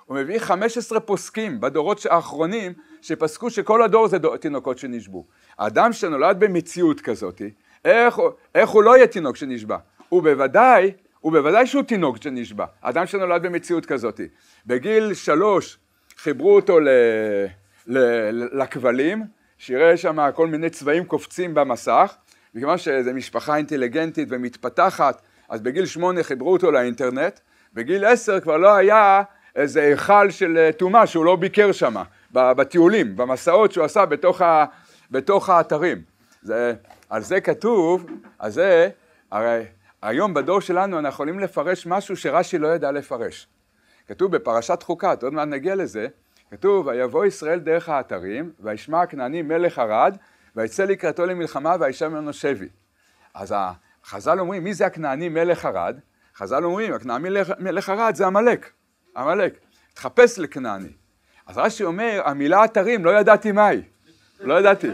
S1: הוא מביא 15 פוסקים בדורות האחרונים שפסקו שכל הדור זה דור, תינוקות שנשבו. אדם שנולד במציאות כזאת, איך, איך הוא לא יהיה תינוק שנשבע? הוא בוודאי, הוא בוודאי שהוא תינוק שנשבע. אדם שנולד במציאות כזאת. בגיל שלוש חיברו אותו ל, ל, ל, לכבלים, שיראה שם כל מיני צבעים קופצים במסך, מכיוון שזו משפחה אינטליגנטית ומתפתחת, אז בגיל שמונה חיברו אותו לאינטרנט, בגיל עשר כבר לא היה איזה היכל של אה, טומאה שהוא לא ביקר שמה. בטיולים, במסעות שהוא עשה בתוך, ה, בתוך האתרים. זה, על זה כתוב, על זה, הרי היום בדור שלנו אנחנו יכולים לפרש משהו שרש"י לא ידע לפרש. כתוב בפרשת חוקת, עוד מעט נגיע לזה, כתוב, ויבוא ישראל דרך האתרים, וישמע הכנעני מלך ארד, ויצא לקראתו למלחמה, וישב ממנו שבי. אז חז"ל אומרים, מי זה הכנעני מלך ארד? חז"ל אומרים, הכנעני מלך, ארד זה עמלק, עמלק. תחפש לכנעני. אז רש"י אומר, המילה אתרים, לא ידעתי מהי. לא ידעתי.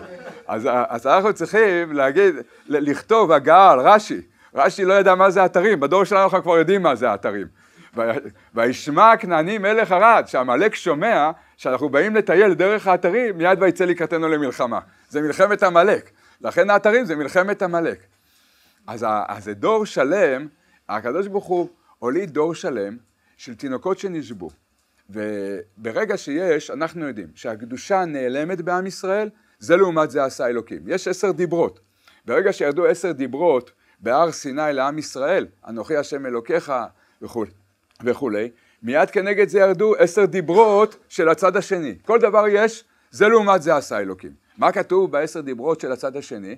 S1: אז, אז אנחנו צריכים להגיד, לכתוב הגעה על רש"י. רש"י לא ידע מה זה אתרים, בדור שלנו אנחנו כבר יודעים מה זה אתרים. וישמע כנעני מלך ערד, שעמלק שומע שאנחנו באים לטייל דרך האתרים, מיד ויצא לקראתנו למלחמה. זה מלחמת עמלק. לכן האתרים זה מלחמת עמלק. אז זה דור שלם, הקדוש ברוך הוא הוליד דור שלם של תינוקות שנשבו, וברגע שיש, אנחנו יודעים שהקדושה נעלמת בעם ישראל, זה לעומת זה עשה אלוקים. יש עשר דיברות. ברגע שירדו עשר דיברות בהר סיני לעם ישראל, אנוכי השם אלוקיך וכו', וכולי, מיד כנגד זה ירדו עשר דיברות של הצד השני. כל דבר יש, זה לעומת זה עשה אלוקים. מה כתוב בעשר דיברות של הצד השני?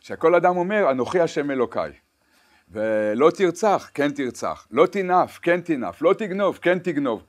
S1: שכל אדם אומר, אנוכי השם אלוקיי. ולא תרצח, כן תרצח. לא תנאף, כן תנאף. לא תגנוב, כן תגנוב.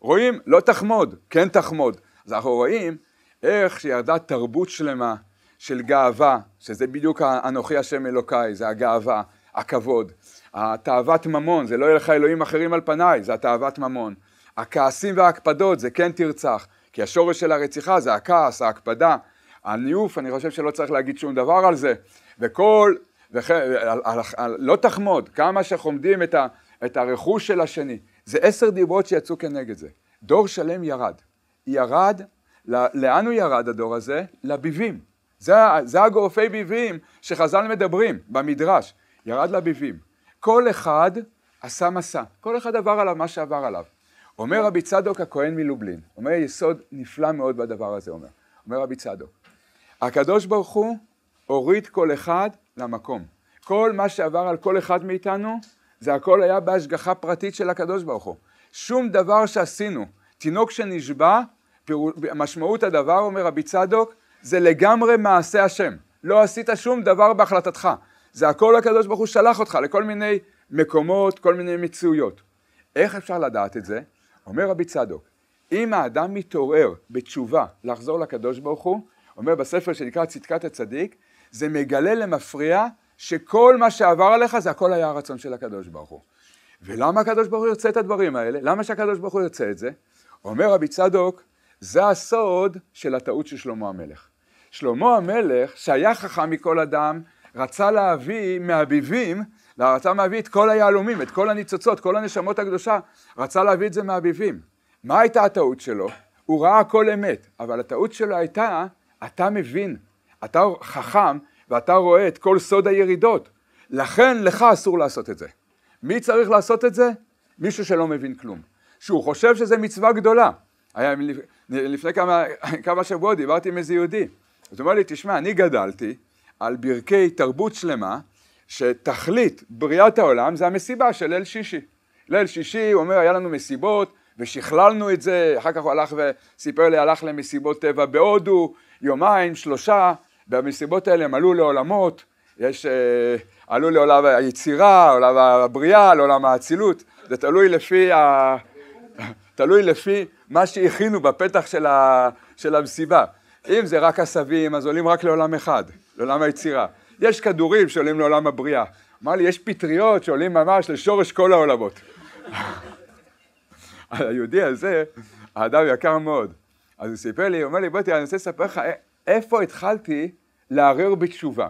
S1: רואים, לא תחמוד, כן תחמוד. אז אנחנו רואים איך שירדה תרבות שלמה של גאווה, שזה בדיוק אנוכי השם אלוקיי, זה הגאווה, הכבוד. התאוות ממון, זה לא יהיה לך אלוהים אחרים על פניי, זה התאוות ממון. הכעסים וההקפדות, זה כן תרצח, כי השורש של הרציחה זה הכעס, ההקפדה, הניוף, אני חושב שלא צריך להגיד שום דבר על זה. וכל, וכ... על, על, על, לא תחמוד, כמה שחומדים את, ה, את הרכוש של השני, זה עשר דיברות שיצאו כנגד זה. דור שלם ירד. ירד, לאן הוא ירד הדור הזה? לביבים. זה, זה הגורפי ביבים שחז"ל מדברים במדרש. ירד לביבים. כל אחד עשה מסע. כל אחד עבר עליו מה שעבר עליו. אומר רבי צדוק הכהן מלובלין, אומר יסוד נפלא מאוד בדבר הזה, אומר. אומר רבי צדוק, הקדוש ברוך הוא הוריד כל אחד למקום. כל מה שעבר על כל אחד מאיתנו זה הכל היה בהשגחה פרטית של הקדוש ברוך הוא. שום דבר שעשינו, תינוק שנשבע, משמעות הדבר, אומר רבי צדוק, זה לגמרי מעשה השם. לא עשית שום דבר בהחלטתך. זה הכל הקדוש ברוך הוא שלח אותך לכל מיני מקומות, כל מיני מצויות. איך אפשר לדעת את זה? אומר רבי צדוק, אם האדם מתעורר בתשובה לחזור לקדוש ברוך הוא, אומר בספר שנקרא צדקת הצדיק, זה מגלה למפריע שכל מה שעבר עליך זה הכל היה הרצון של הקדוש ברוך הוא. ולמה הקדוש ברוך הוא ירצה את הדברים האלה? למה שהקדוש ברוך הוא ירצה את זה? אומר רבי צדוק, זה הסוד של הטעות של שלמה המלך. שלמה המלך, שהיה חכם מכל אדם, רצה להביא מהביבים, רצה להביא את כל היהלומים, את כל הניצוצות, כל הנשמות הקדושה, רצה להביא את זה מהביבים. מה הייתה הטעות שלו? הוא ראה הכל אמת, אבל הטעות שלו הייתה, אתה מבין, אתה חכם, ואתה רואה את כל סוד הירידות. לכן לך אסור לעשות את זה. מי צריך לעשות את זה? מישהו שלא מבין כלום. שהוא חושב שזה מצווה גדולה. היה, לפני כמה, כמה שבועות דיברתי עם איזה יהודי. אז הוא אמר לי, תשמע, אני גדלתי על ברכי תרבות שלמה, שתכלית בריאת העולם זה המסיבה של ליל שישי. ליל שישי, הוא אומר, היה לנו מסיבות, ושכללנו את זה, אחר כך הוא הלך וסיפר לי, הלך למסיבות טבע בהודו, יומיים, שלושה, במסיבות האלה הם עלו לעולמות, יש, אה, עלו לעולם היצירה, עולם הבריאה, לעולם האצילות, זה תלוי לפי, ה... תלוי לפי מה שהכינו בפתח של, ה... של המסיבה. אם זה רק עשבים, אז עולים רק לעולם אחד, לעולם היצירה. יש כדורים שעולים לעולם הבריאה. אמר לי, יש פטריות שעולים ממש לשורש כל העולמות. היהודי הזה, האדם יקר מאוד. אז הוא סיפר לי, הוא אומר לי, בוא תראה, אני רוצה לספר לך אה, איפה התחלתי לערער בתשובה?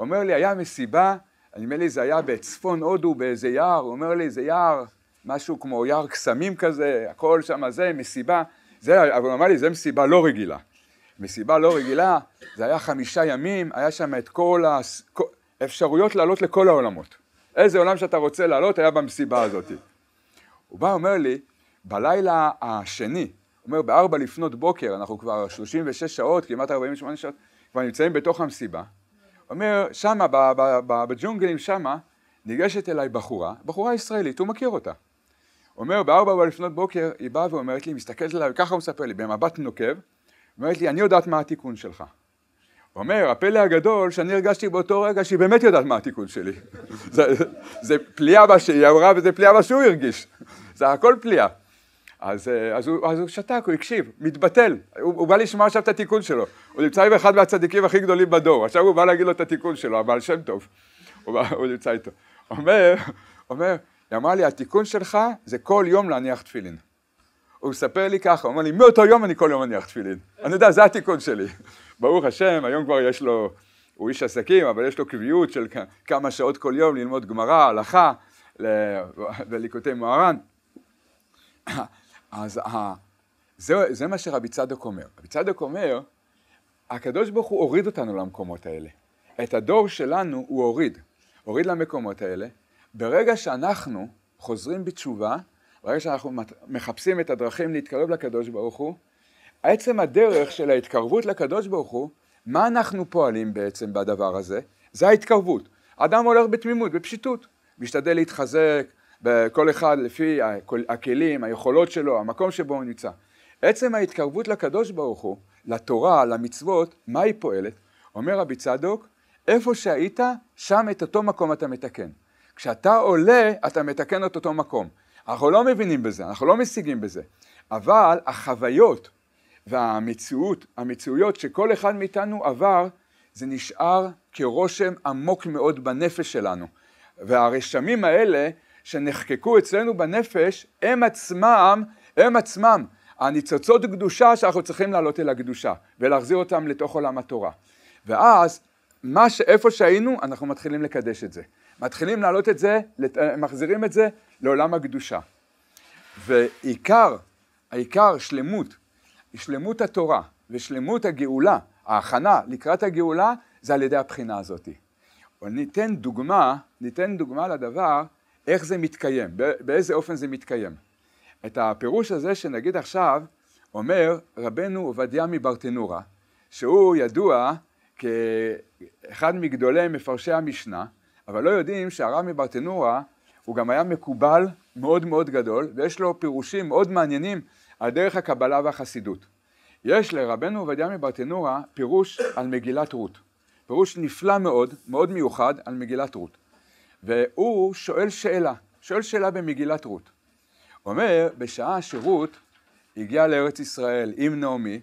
S1: אומר לי, היה מסיבה, נדמה לי זה היה בצפון הודו, באיזה יער, הוא אומר לי, זה יער, משהו כמו יער קסמים כזה, הכל שם זה, מסיבה, זה, אבל הוא אמר לי, זה מסיבה לא רגילה. מסיבה לא רגילה, זה היה חמישה ימים, היה שם את כל האפשרויות לעלות לכל העולמות. איזה עולם שאתה רוצה לעלות היה במסיבה הזאת. הוא בא אומר לי, בלילה השני, אומר בארבע לפנות בוקר, אנחנו כבר שלושים ושש שעות, כמעט ארבעים ושמונה שעות, כבר נמצאים בתוך המסיבה. אומר, שמה, בג'ונגלים שמה, ניגשת אליי בחורה, בחורה ישראלית, הוא מכיר אותה. אומר, בארבע לפנות בוקר, היא באה ואומרת לי, מסתכלת עליי, ככה הוא מספר לי, במבט נוקב, אומרת לי, אני יודעת מה התיקון שלך. אומר, הפלא הגדול שאני הרגשתי באותו רגע שהיא באמת יודעת מה התיקון שלי. זה, זה פליאה מה שהיא אמרה וזה פליאה מה שהוא הרגיש. זה הכל פליאה. אז, אה, אז, הוא, אז הוא שתק, הוא הקשיב, מתבטל, הוא, הוא בא לשמוע עכשיו את התיקון שלו, הוא נמצא עם אחד מהצדיקים הכי גדולים בדור, עכשיו הוא בא להגיד לו את התיקון שלו, הבעל שם טוב, הוא, בא, הוא נמצא איתו. אומר, אומר, היא אמרה לי, התיקון שלך זה כל יום להניח תפילין. הוא מספר לי ככה, הוא אומר לי, מאותו יום אני כל יום מניח תפילין. אני יודע, זה התיקון שלי. ברוך השם, היום כבר יש לו, הוא איש עסקים, אבל יש לו קביעות של כמה שעות כל יום ללמוד גמרא, הלכה, ל... וליקוטי מוהר"ן. אז אה, זה, זה מה שרבי צדוק אומר. רבי צדוק אומר, הקדוש ברוך הוא הוריד אותנו למקומות האלה. את הדור שלנו הוא הוריד. הוריד למקומות האלה. ברגע שאנחנו חוזרים בתשובה, ברגע שאנחנו מחפשים את הדרכים להתקרב לקדוש ברוך הוא, עצם הדרך של ההתקרבות לקדוש ברוך הוא, מה אנחנו פועלים בעצם בדבר הזה? זה ההתקרבות. אדם הולך בתמימות, בפשיטות, משתדל להתחזק, כל אחד לפי הכלים, היכולות שלו, המקום שבו הוא נמצא. עצם ההתקרבות לקדוש ברוך הוא, לתורה, למצוות, מה היא פועלת? אומר רבי צדוק, איפה שהיית, שם את אותו מקום אתה מתקן. כשאתה עולה, אתה מתקן את אותו מקום. אנחנו לא מבינים בזה, אנחנו לא משיגים בזה. אבל החוויות והמציאות, המציאויות שכל אחד מאיתנו עבר, זה נשאר כרושם עמוק מאוד בנפש שלנו. והרשמים האלה שנחקקו אצלנו בנפש, הם עצמם, הם עצמם הניצוצות קדושה שאנחנו צריכים לעלות אל הקדושה ולהחזיר אותם לתוך עולם התורה. ואז, מה שאיפה שהיינו, אנחנו מתחילים לקדש את זה. מתחילים להעלות את זה, אה, מחזירים את זה לעולם הקדושה. ועיקר, העיקר שלמות, שלמות התורה ושלמות הגאולה, ההכנה לקראת הגאולה, זה על ידי הבחינה הזאת. ניתן דוגמה, ניתן דוגמה לדבר איך זה מתקיים, באיזה אופן זה מתקיים. את הפירוש הזה שנגיד עכשיו אומר רבנו עובדיה מברטנורה, שהוא ידוע כאחד מגדולי מפרשי המשנה, אבל לא יודעים שהרב מברטנורה הוא גם היה מקובל מאוד מאוד גדול, ויש לו פירושים מאוד מעניינים על דרך הקבלה והחסידות. יש לרבנו עובדיה מברטנורה פירוש על מגילת רות. פירוש נפלא מאוד, מאוד מיוחד, על מגילת רות. והוא שואל שאלה, שואל שאלה במגילת רות. הוא אומר, בשעה שרות הגיעה לארץ ישראל עם נעמי,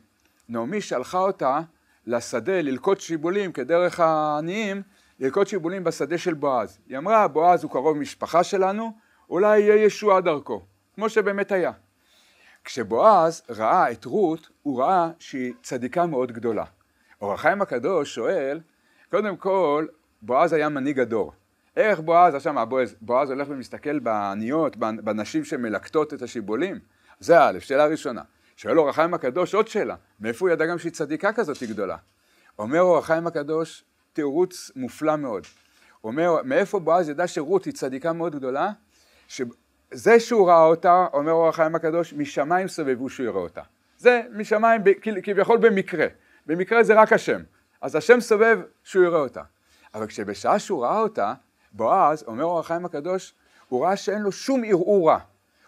S1: נעמי שלחה אותה לשדה ללקוט שיבולים כדרך העניים, ללקוט שיבולים בשדה של בועז. היא אמרה, בועז הוא קרוב משפחה שלנו, אולי יהיה ישועה דרכו, כמו שבאמת היה. כשבועז ראה את רות, הוא ראה שהיא צדיקה מאוד גדולה. אור החיים הקדוש שואל, קודם כל, בועז היה מנהיג הדור. איך בועז, עכשיו מה, בועז, בועז הולך ומסתכל בעניות, בנשים שמלקטות את השיבולים? זה א', שאלה ראשונה. שואל אור החיים הקדוש עוד שאלה, מאיפה הוא ידע גם שהיא צדיקה כזאת גדולה? אומר אור החיים הקדוש, תירוץ מופלא מאוד. אומר, מאיפה בועז ידע שרות היא צדיקה מאוד גדולה? שזה שהוא ראה אותה, אומר אור החיים הקדוש, משמיים סובבו שהוא יראה אותה. זה משמיים כביכול במקרה. במקרה זה רק השם. אז השם סובב שהוא יראה אותה. אבל כשבשעה שהוא ראה אותה, בועז, אומר אור החיים הקדוש, הוא ראה שאין לו שום ערעור רע.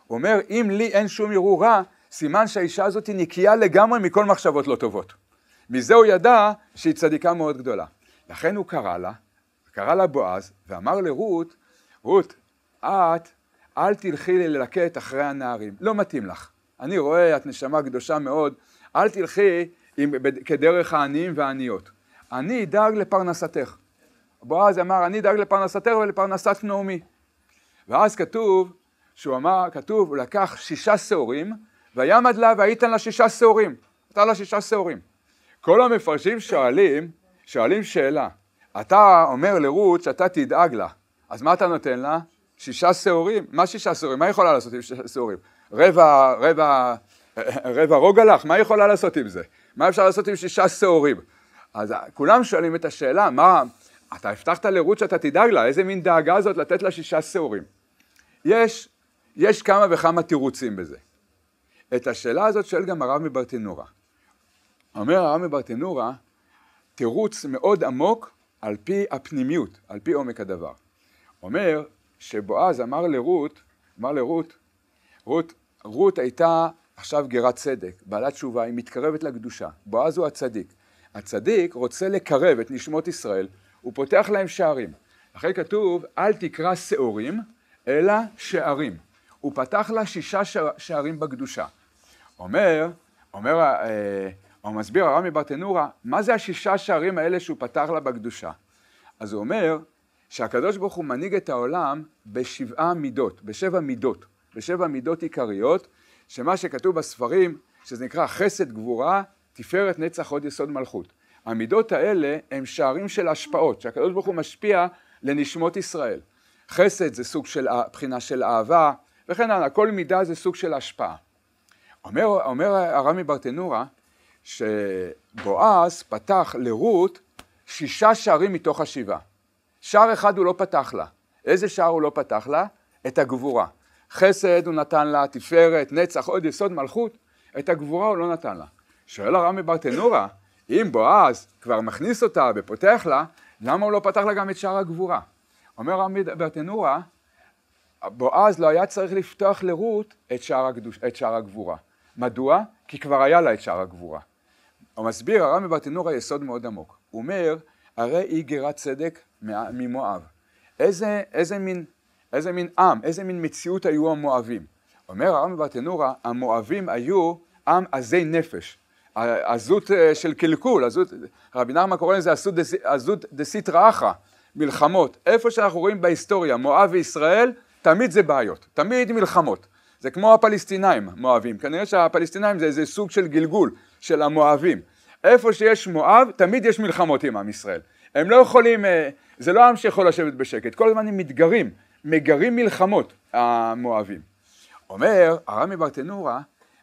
S1: הוא אומר, אם לי אין שום ערעור רע, סימן שהאישה הזאת היא נקייה לגמרי מכל מחשבות לא טובות. מזה הוא ידע שהיא צדיקה מאוד גדולה. לכן הוא קרא לה, קרא לה בועז, ואמר לרות, רות, את אל תלכי ללקט אחרי הנערים, לא מתאים לך. אני רואה, את נשמה קדושה מאוד, אל תלכי עם, כדרך העניים והעניות. אני אדאג לפרנסתך. בועז אמר, אני דאג לפרנסתך ולפרנסת נעמי. ואז כתוב, שהוא אמר, כתוב, הוא לקח שישה שעורים, וימד לה וייתן לה שישה שעורים. נתן לה שישה שעורים. כל המפרשים שואלים, שואלים שאלה. אתה אומר לרות שאתה תדאג לה, אז מה אתה נותן לה? שישה שעורים? מה שישה שעורים? מה היא יכולה לעשות עם שישה שעורים? רבע, רבע, רבע רוג הלך? מה היא יכולה לעשות עם זה? מה אפשר לעשות עם שישה שעורים? אז כולם שואלים את השאלה, מה, אתה הבטחת לרות שאתה תדאג לה, איזה מין דאגה זאת לתת לה שישה שעורים. יש, יש כמה וכמה תירוצים בזה. את השאלה הזאת שואל גם הרב מברטינורה. אומר הרב מברטינורה, תירוץ מאוד עמוק על פי הפנימיות, על פי עומק הדבר. אומר שבועז אמר לרות, אמר לרות, רות, רות הייתה עכשיו גרת צדק, בעלת תשובה, היא מתקרבת לקדושה. בועז הוא הצדיק. הצדיק רוצה לקרב את נשמות ישראל הוא פותח להם שערים. אחרי כתוב, אל תקרא שעורים, אלא שערים. הוא פתח לה שישה שערים בקדושה. אומר, אומר, אה, או מסביר הרמי ברטנורה, מה זה השישה שערים האלה שהוא פתח לה בקדושה? אז הוא אומר שהקדוש ברוך הוא מנהיג את העולם בשבעה מידות, בשבע מידות, בשבע מידות עיקריות, שמה שכתוב בספרים, שזה נקרא חסד גבורה, תפארת נצח עוד יסוד מלכות. המידות האלה הם שערים של השפעות, שהקדוש ברוך הוא משפיע לנשמות ישראל. חסד זה סוג של בחינה של אהבה, וכן הלאה, כל מידה זה סוג של השפעה. אומר, אומר הרמי ברטנורה שבועז פתח לרות שישה שערים מתוך השבעה. שער אחד הוא לא פתח לה. איזה שער הוא לא פתח לה? את הגבורה. חסד הוא נתן לה, תפארת, נצח, עוד יסוד מלכות, את הגבורה הוא לא נתן לה. שואל הרמי ברטנורה, אם בועז כבר מכניס אותה ופותח לה, למה הוא לא פתח לה גם את שער הגבורה? אומר עמיד ברטנורה, בועז לא היה צריך לפתוח לרות את שער, הקדוש, את שער הגבורה. מדוע? כי כבר היה לה את שער הגבורה. הוא מסביר הרבי ברטנורה יסוד מאוד עמוק. הוא אומר, הרי היא גרת צדק ממואב. איזה, איזה, מין, איזה מין עם, איזה מין מציאות היו המואבים? אומר הרמב"ם בתנורה, המואבים היו עם עזי נפש. עזות אה, של קלקול, עזות, רבי נחמן קורא לזה עזות דסיטרא אחרא, מלחמות. איפה שאנחנו רואים בהיסטוריה, מואב וישראל, תמיד זה בעיות, תמיד מלחמות. זה כמו הפלסטינאים, מואבים. כנראה שהפלסטינאים זה איזה סוג של גלגול של המואבים. איפה שיש מואב, תמיד יש מלחמות עם עם ישראל. הם לא יכולים, אה, זה לא עם שיכול לשבת בשקט, כל הזמן הם מתגרים, מגרים מלחמות, המואבים. אומר הרמי ברטנורה,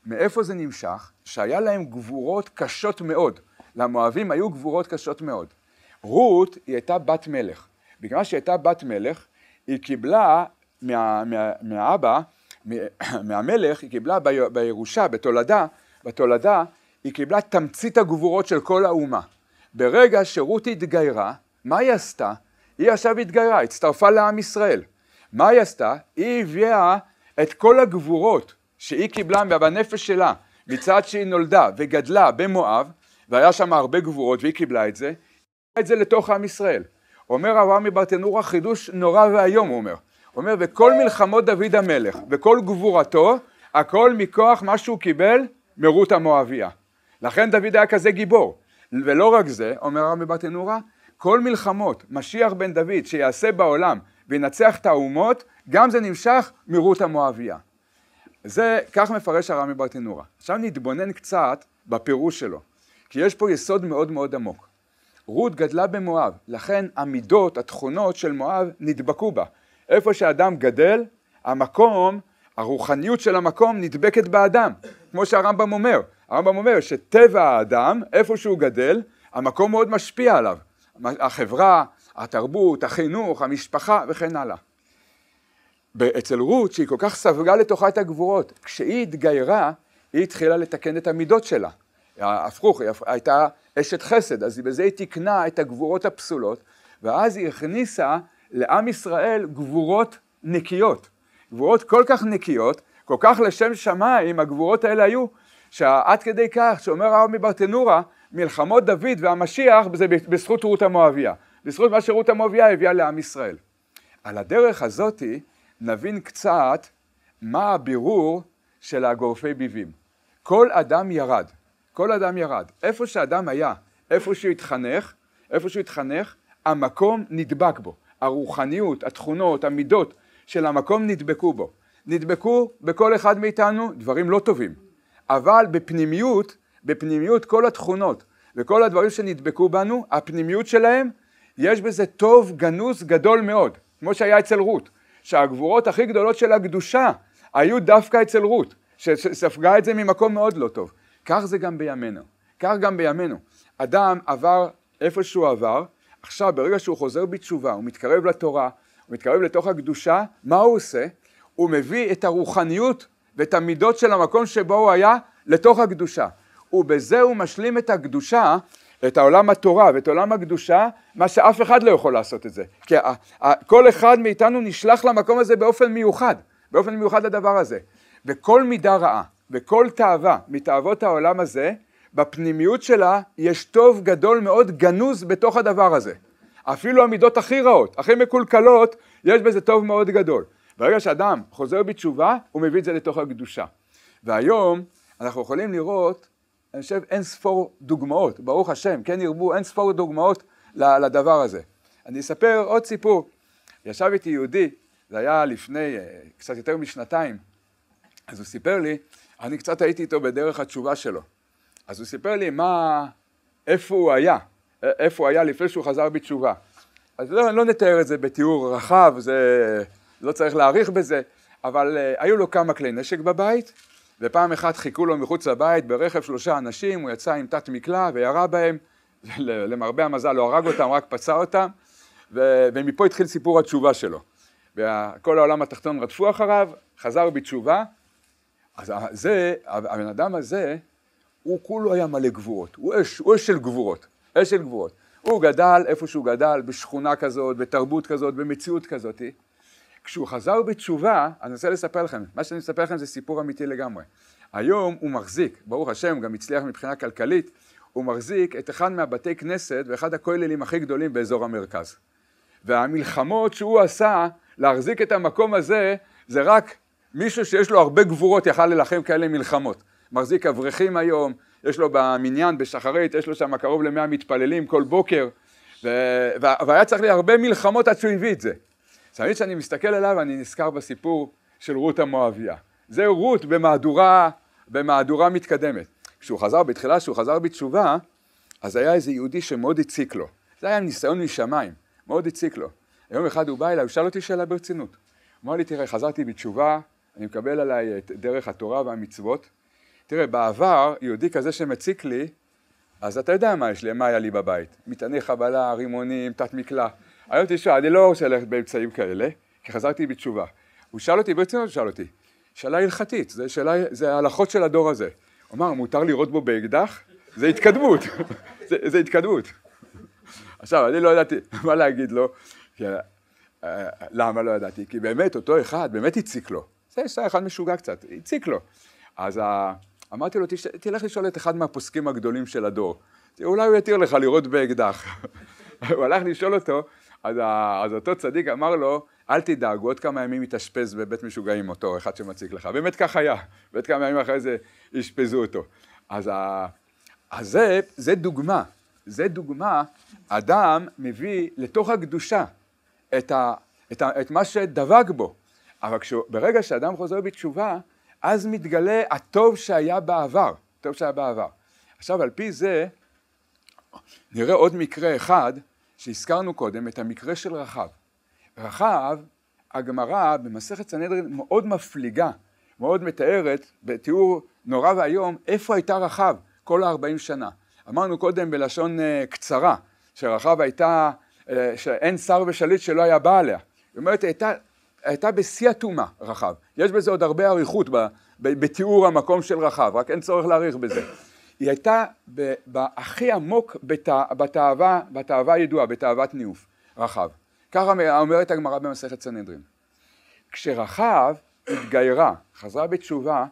S1: מאיפה זה נמשך? שהיה להם גבורות קשות מאוד. למואבים היו גבורות קשות מאוד. רות היא הייתה בת מלך. בגלל שהיא הייתה בת מלך, היא קיבלה מה, מה, מהאבא, מהמלך, היא קיבלה בירושה, בתולדה, בתולדה, היא קיבלה תמצית הגבורות של כל האומה. ברגע שרות התגיירה, מה היא עשתה? היא עכשיו התגיירה, הצטרפה לעם ישראל. מה היא עשתה? היא הביאה את כל הגבורות שהיא קיבלה בנפש שלה מצד שהיא נולדה וגדלה במואב והיה שם הרבה גבורות והיא קיבלה את זה, את זה לתוך עם ישראל. אומר אברהם מברטנורה חידוש נורא ואיום הוא אומר, הוא אומר וכל מלחמות דוד המלך וכל גבורתו הכל מכוח מה שהוא קיבל מרות המואביה. לכן דוד היה כזה גיבור. ולא רק זה, אומר הרב מברטנורה, כל מלחמות משיח בן דוד שיעשה בעולם וינצח את האומות, גם זה נמשך מרות המואביה. זה, כך מפרש הרמי ברטינורה. עכשיו נתבונן קצת בפירוש שלו, כי יש פה יסוד מאוד מאוד עמוק. רות גדלה במואב, לכן המידות, התכונות של מואב נדבקו בה. איפה שאדם גדל, המקום, הרוחניות של המקום נדבקת באדם, כמו שהרמב"ם אומר. הרמב"ם אומר שטבע האדם, איפה שהוא גדל, המקום מאוד משפיע עליו. החברה, התרבות, החינוך, המשפחה וכן הלאה. אצל רות, שהיא כל כך סבלה לתוכה את הגבורות, כשהיא התגיירה, היא התחילה לתקן את המידות שלה. הפוך, היא הייתה אשת חסד, אז בזה היא תיקנה את הגבורות הפסולות, ואז היא הכניסה לעם ישראל גבורות נקיות. גבורות כל כך נקיות, כל כך לשם שמיים הגבורות האלה היו, שעד כדי כך שאומר הרב מברטנורה, מלחמות דוד והמשיח זה בזכות רות המואביה, בזכות מה שרות המואביה הביאה לעם ישראל. על הדרך הזאתי נבין קצת מה הבירור של הגורפי ביבים. כל אדם ירד, כל אדם ירד. איפה שאדם היה, איפה שהוא התחנך, איפה שהוא התחנך, המקום נדבק בו. הרוחניות, התכונות, המידות של המקום נדבקו בו. נדבקו בכל אחד מאיתנו דברים לא טובים, אבל בפנימיות, בפנימיות כל התכונות וכל הדברים שנדבקו בנו, הפנימיות שלהם, יש בזה טוב גנוז גדול מאוד, כמו שהיה אצל רות. שהגבורות הכי גדולות של הקדושה היו דווקא אצל רות, שספגה את זה ממקום מאוד לא טוב. כך זה גם בימינו, כך גם בימינו. אדם עבר איפה שהוא עבר, עכשיו ברגע שהוא חוזר בתשובה, הוא מתקרב לתורה, הוא מתקרב לתוך הקדושה, מה הוא עושה? הוא מביא את הרוחניות ואת המידות של המקום שבו הוא היה לתוך הקדושה. ובזה הוא משלים את הקדושה את העולם התורה ואת עולם הקדושה, מה שאף אחד לא יכול לעשות את זה. כי כל אחד מאיתנו נשלח למקום הזה באופן מיוחד, באופן מיוחד לדבר הזה. וכל מידה רעה וכל תאווה מתאוות העולם הזה, בפנימיות שלה יש טוב גדול מאוד גנוז בתוך הדבר הזה. אפילו המידות הכי רעות, הכי מקולקלות, יש בזה טוב מאוד גדול. ברגע שאדם חוזר בתשובה, הוא מביא את זה לתוך הקדושה. והיום אנחנו יכולים לראות אני חושב, אין ספור דוגמאות, ברוך השם, כן ירבו אין ספור דוגמאות לדבר הזה. אני אספר עוד סיפור. ישב איתי יהודי, זה היה לפני אה, קצת יותר משנתיים, אז הוא סיפר לי, אני קצת הייתי איתו בדרך התשובה שלו. אז הוא סיפר לי מה, איפה הוא היה, איפה הוא היה לפני שהוא חזר בתשובה. אז לא, לא נתאר את זה בתיאור רחב, זה, לא צריך להאריך בזה, אבל אה, היו לו כמה כלי נשק בבית, ופעם אחת חיכו לו מחוץ לבית ברכב שלושה אנשים, הוא יצא עם תת מקלע וירה בהם, למרבה המזל לא הרג אותם, רק פצע אותם, ו- ומפה התחיל סיפור התשובה שלו. וכל העולם התחתון רדפו אחריו, חזר בתשובה, אז זה, הבן אדם הזה, הוא כולו היה מלא גבורות, הוא אש, הוא אש של גבורות, אש של גבורות. הוא גדל איפה שהוא גדל, בשכונה כזאת, בתרבות כזאת, במציאות כזאתי. כשהוא חזר בתשובה, אני רוצה לספר לכם, מה שאני מספר לכם זה סיפור אמיתי לגמרי. היום הוא מחזיק, ברוך השם, הוא גם הצליח מבחינה כלכלית, הוא מחזיק את אחד מהבתי כנסת ואחד הכוללים הכי גדולים באזור המרכז. והמלחמות שהוא עשה להחזיק את המקום הזה, זה רק מישהו שיש לו הרבה גבורות יכל להילחם כאלה מלחמות. מחזיק אברכים היום, יש לו במניין, בשחרית, יש לו שם קרוב למאה מתפללים כל בוקר, ו... והיה צריך לי הרבה מלחמות עד שהוא הביא את זה. תמיד כשאני מסתכל עליו אני נזכר בסיפור של רות המואביה. זה רות במהדורה, במהדורה מתקדמת. כשהוא חזר בתחילה, כשהוא חזר בתשובה, אז היה איזה יהודי שמאוד הציק לו. זה היה ניסיון משמיים, מאוד הציק לו. יום אחד הוא בא אליי, הוא שאל אותי שאלה ברצינות. אמר לי, תראה, חזרתי בתשובה, אני מקבל עליי את דרך התורה והמצוות. תראה, בעבר, יהודי כזה שמציק לי, אז אתה יודע מה יש לי, מה היה לי בבית. מטעני חבלה, רימונים, תת מקלע. היום תשמע, אני לא רוצה ללכת באמצעים כאלה, כי חזרתי בתשובה. הוא שאל אותי, ברצינות הוא שאל אותי, שאלה הלכתית, זה, שאלה, זה ההלכות של הדור הזה. הוא אמר, מותר לראות בו באקדח? זה התקדמות, זה, זה התקדמות. עכשיו, אני לא ידעתי מה להגיד לו, כי, uh, למה לא ידעתי? כי באמת, אותו אחד, באמת הציק לו. זה היה אחד משוגע קצת, הציק לו. אז ה... אה, אמרתי לו, תלך לשאול את אחד מהפוסקים הגדולים של הדור. אולי הוא יתיר לך לראות באקדח. הוא הלך לשאול אותו, אז, אז אותו צדיק אמר לו, אל תדאג, עוד כמה ימים יתאשפז בבית משוגעים אותו, אחד שמציק לך. באמת כך היה, באמת כמה ימים אחרי זה אשפזו אותו. אז, ה, אז זה, זה דוגמה, זה דוגמה, אדם מביא לתוך הקדושה את, ה, את, ה, את מה שדבק בו. אבל כשהוא, ברגע שאדם חוזר בתשובה, אז מתגלה הטוב שהיה בעבר, הטוב שהיה בעבר. עכשיו על פי זה, נראה עוד מקרה אחד שהזכרנו קודם את המקרה של רחב. רחב, הגמרא במסכת סנהדרין מאוד מפליגה, מאוד מתארת בתיאור נורא ואיום איפה הייתה רחב כל הארבעים שנה. אמרנו קודם בלשון אה, קצרה שרחב הייתה, אה, שאין שר ושליט שלא היה בא עליה. היא אומרת הייתה, הייתה בשיא הטומאה רחב. יש בזה עוד הרבה אריכות בתיאור המקום של רחב, רק אין צורך להאריך בזה. היא הייתה הכי עמוק בת, בתאווה, בתאווה הידועה, בתאוות ניאוף, רחב. ככה אומרת הגמרא במסכת סנהדרין. כשרחב התגיירה, חזרה בתשובה,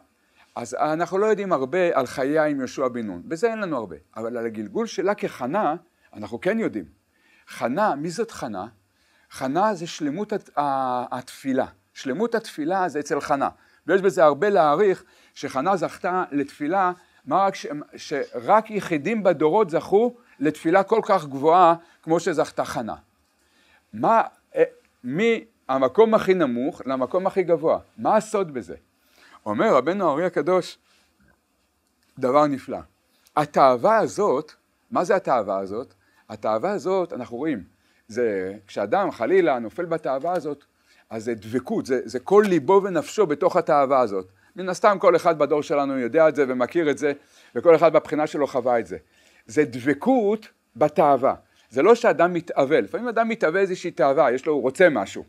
S1: אז אנחנו לא יודעים הרבה על חייה עם יהושע בן נון, בזה אין לנו הרבה, אבל על הגלגול שלה כחנה, אנחנו כן יודעים. חנה, מי זאת חנה? חנה זה שלמות הת... התפילה. שלמות התפילה זה אצל חנה, ויש בזה הרבה להעריך שחנה זכתה לתפילה מה רק ש... שרק יחידים בדורות זכו לתפילה כל כך גבוהה כמו שזכתה חנה. מה, אה, מהמקום הכי נמוך למקום הכי גבוה, מה הסוד בזה? אומר רבנו הארי הקדוש דבר נפלא. התאווה הזאת, מה זה התאווה הזאת? התאווה הזאת, אנחנו רואים, זה כשאדם חלילה נופל בתאווה הזאת, אז זה דבקות, זה, זה כל ליבו ונפשו בתוך התאווה הזאת. מן הסתם כל אחד בדור שלנו יודע את זה ומכיר את זה, וכל אחד בבחינה שלו חווה את זה. זה דבקות בתאווה. זה לא שאדם מתאווה, לפעמים אדם מתאווה איזושהי תאווה, יש לו, הוא רוצה משהו.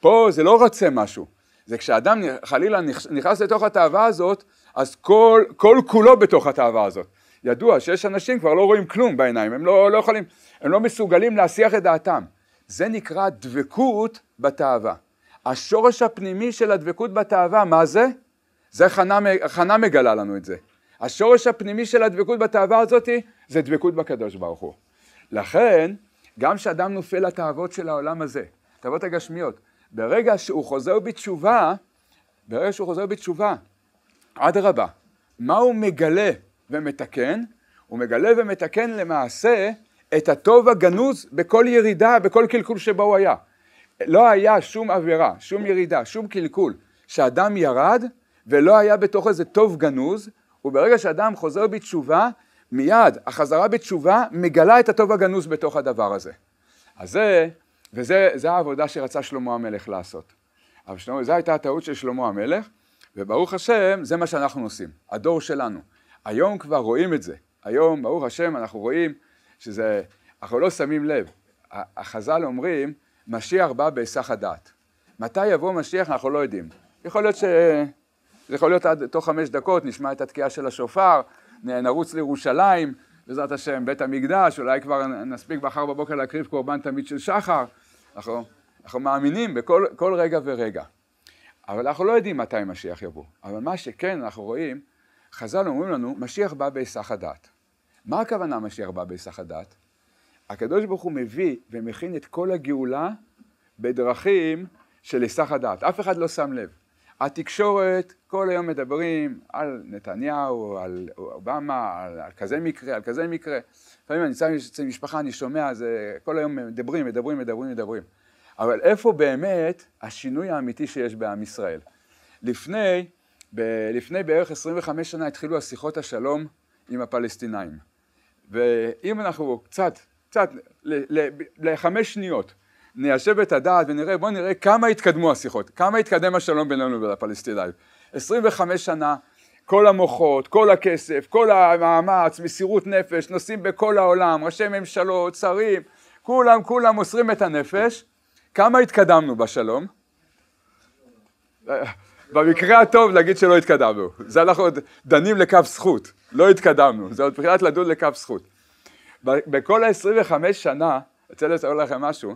S1: פה זה לא רוצה משהו, זה כשאדם חלילה נכנס לתוך התאווה הזאת, אז כל, כל כולו בתוך התאווה הזאת. ידוע שיש אנשים כבר לא רואים כלום בעיניים, הם לא, לא יכולים, הם לא מסוגלים להסיח את דעתם. זה נקרא דבקות בתאווה. השורש הפנימי של הדבקות בתאווה, מה זה? זה חנה, חנה מגלה לנו את זה. השורש הפנימי של הדבקות בתאווה הזאת זה דבקות בקדוש ברוך הוא. לכן, גם כשאדם נופל לתאוות של העולם הזה, תאוות הגשמיות, ברגע שהוא חוזר בתשובה, ברגע שהוא חוזר בתשובה, אדרבה, מה הוא מגלה ומתקן? הוא מגלה ומתקן למעשה את הטוב הגנוז בכל ירידה, בכל קלקול שבו הוא היה. לא היה שום עבירה, שום ירידה, שום קלקול שאדם ירד ולא היה בתוך איזה טוב גנוז, וברגע שאדם חוזר בתשובה, מיד החזרה בתשובה מגלה את הטוב הגנוז בתוך הדבר הזה. אז זה, וזה זה העבודה שרצה שלמה המלך לעשות. אבל שלמה, זו הייתה הטעות של שלמה המלך, וברוך השם, זה מה שאנחנו עושים, הדור שלנו. היום כבר רואים את זה. היום, ברוך השם, אנחנו רואים שזה, אנחנו לא שמים לב. החז"ל אומרים, משיח בא בהיסח הדעת. מתי יבוא משיח אנחנו לא יודעים. יכול להיות ש... זה יכול להיות עד תוך חמש דקות, נשמע את התקיעה של השופר, נרוץ לירושלים, בעזרת השם, בית המקדש, אולי כבר נספיק מחר בבוקר להקריב קורבן תמיד של שחר. אנחנו, אנחנו מאמינים בכל רגע ורגע. אבל אנחנו לא יודעים מתי משיח יבוא. אבל מה שכן אנחנו רואים, חז"ל אומרים לנו, משיח בא בהיסח הדעת. מה הכוונה משיח בא בהיסח הדעת? הקדוש ברוך הוא מביא ומכין את כל הגאולה בדרכים של היסח הדעת. אף אחד לא שם לב. התקשורת כל היום מדברים על נתניהו, על אובמה, על, על כזה מקרה, על כזה מקרה. לפעמים אני נמצא אצל משפחה, אני שומע, זה כל היום מדברים, מדברים, מדברים, מדברים. אבל איפה באמת השינוי האמיתי שיש בעם ישראל? לפני, ב, לפני בערך 25 שנה התחילו השיחות השלום עם הפלסטינאים. ואם אנחנו קצת, קצת, לחמש שניות, ניישב את הדעת ונראה, בואו נראה כמה התקדמו השיחות, כמה התקדם השלום בינינו ולפלסטינאים. 25 שנה, כל המוחות, כל הכסף, כל המאמץ, מסירות נפש, נוסעים בכל העולם, ראשי ממשלות, שרים, כולם כולם מוסרים את הנפש. כמה התקדמנו בשלום? במקרה הטוב להגיד שלא התקדמנו, זה אנחנו עוד דנים לקו זכות, לא התקדמנו, זה עוד בחינת לדון לקו זכות. בכל ה-25 שנה, אני רוצה לספר לכם משהו,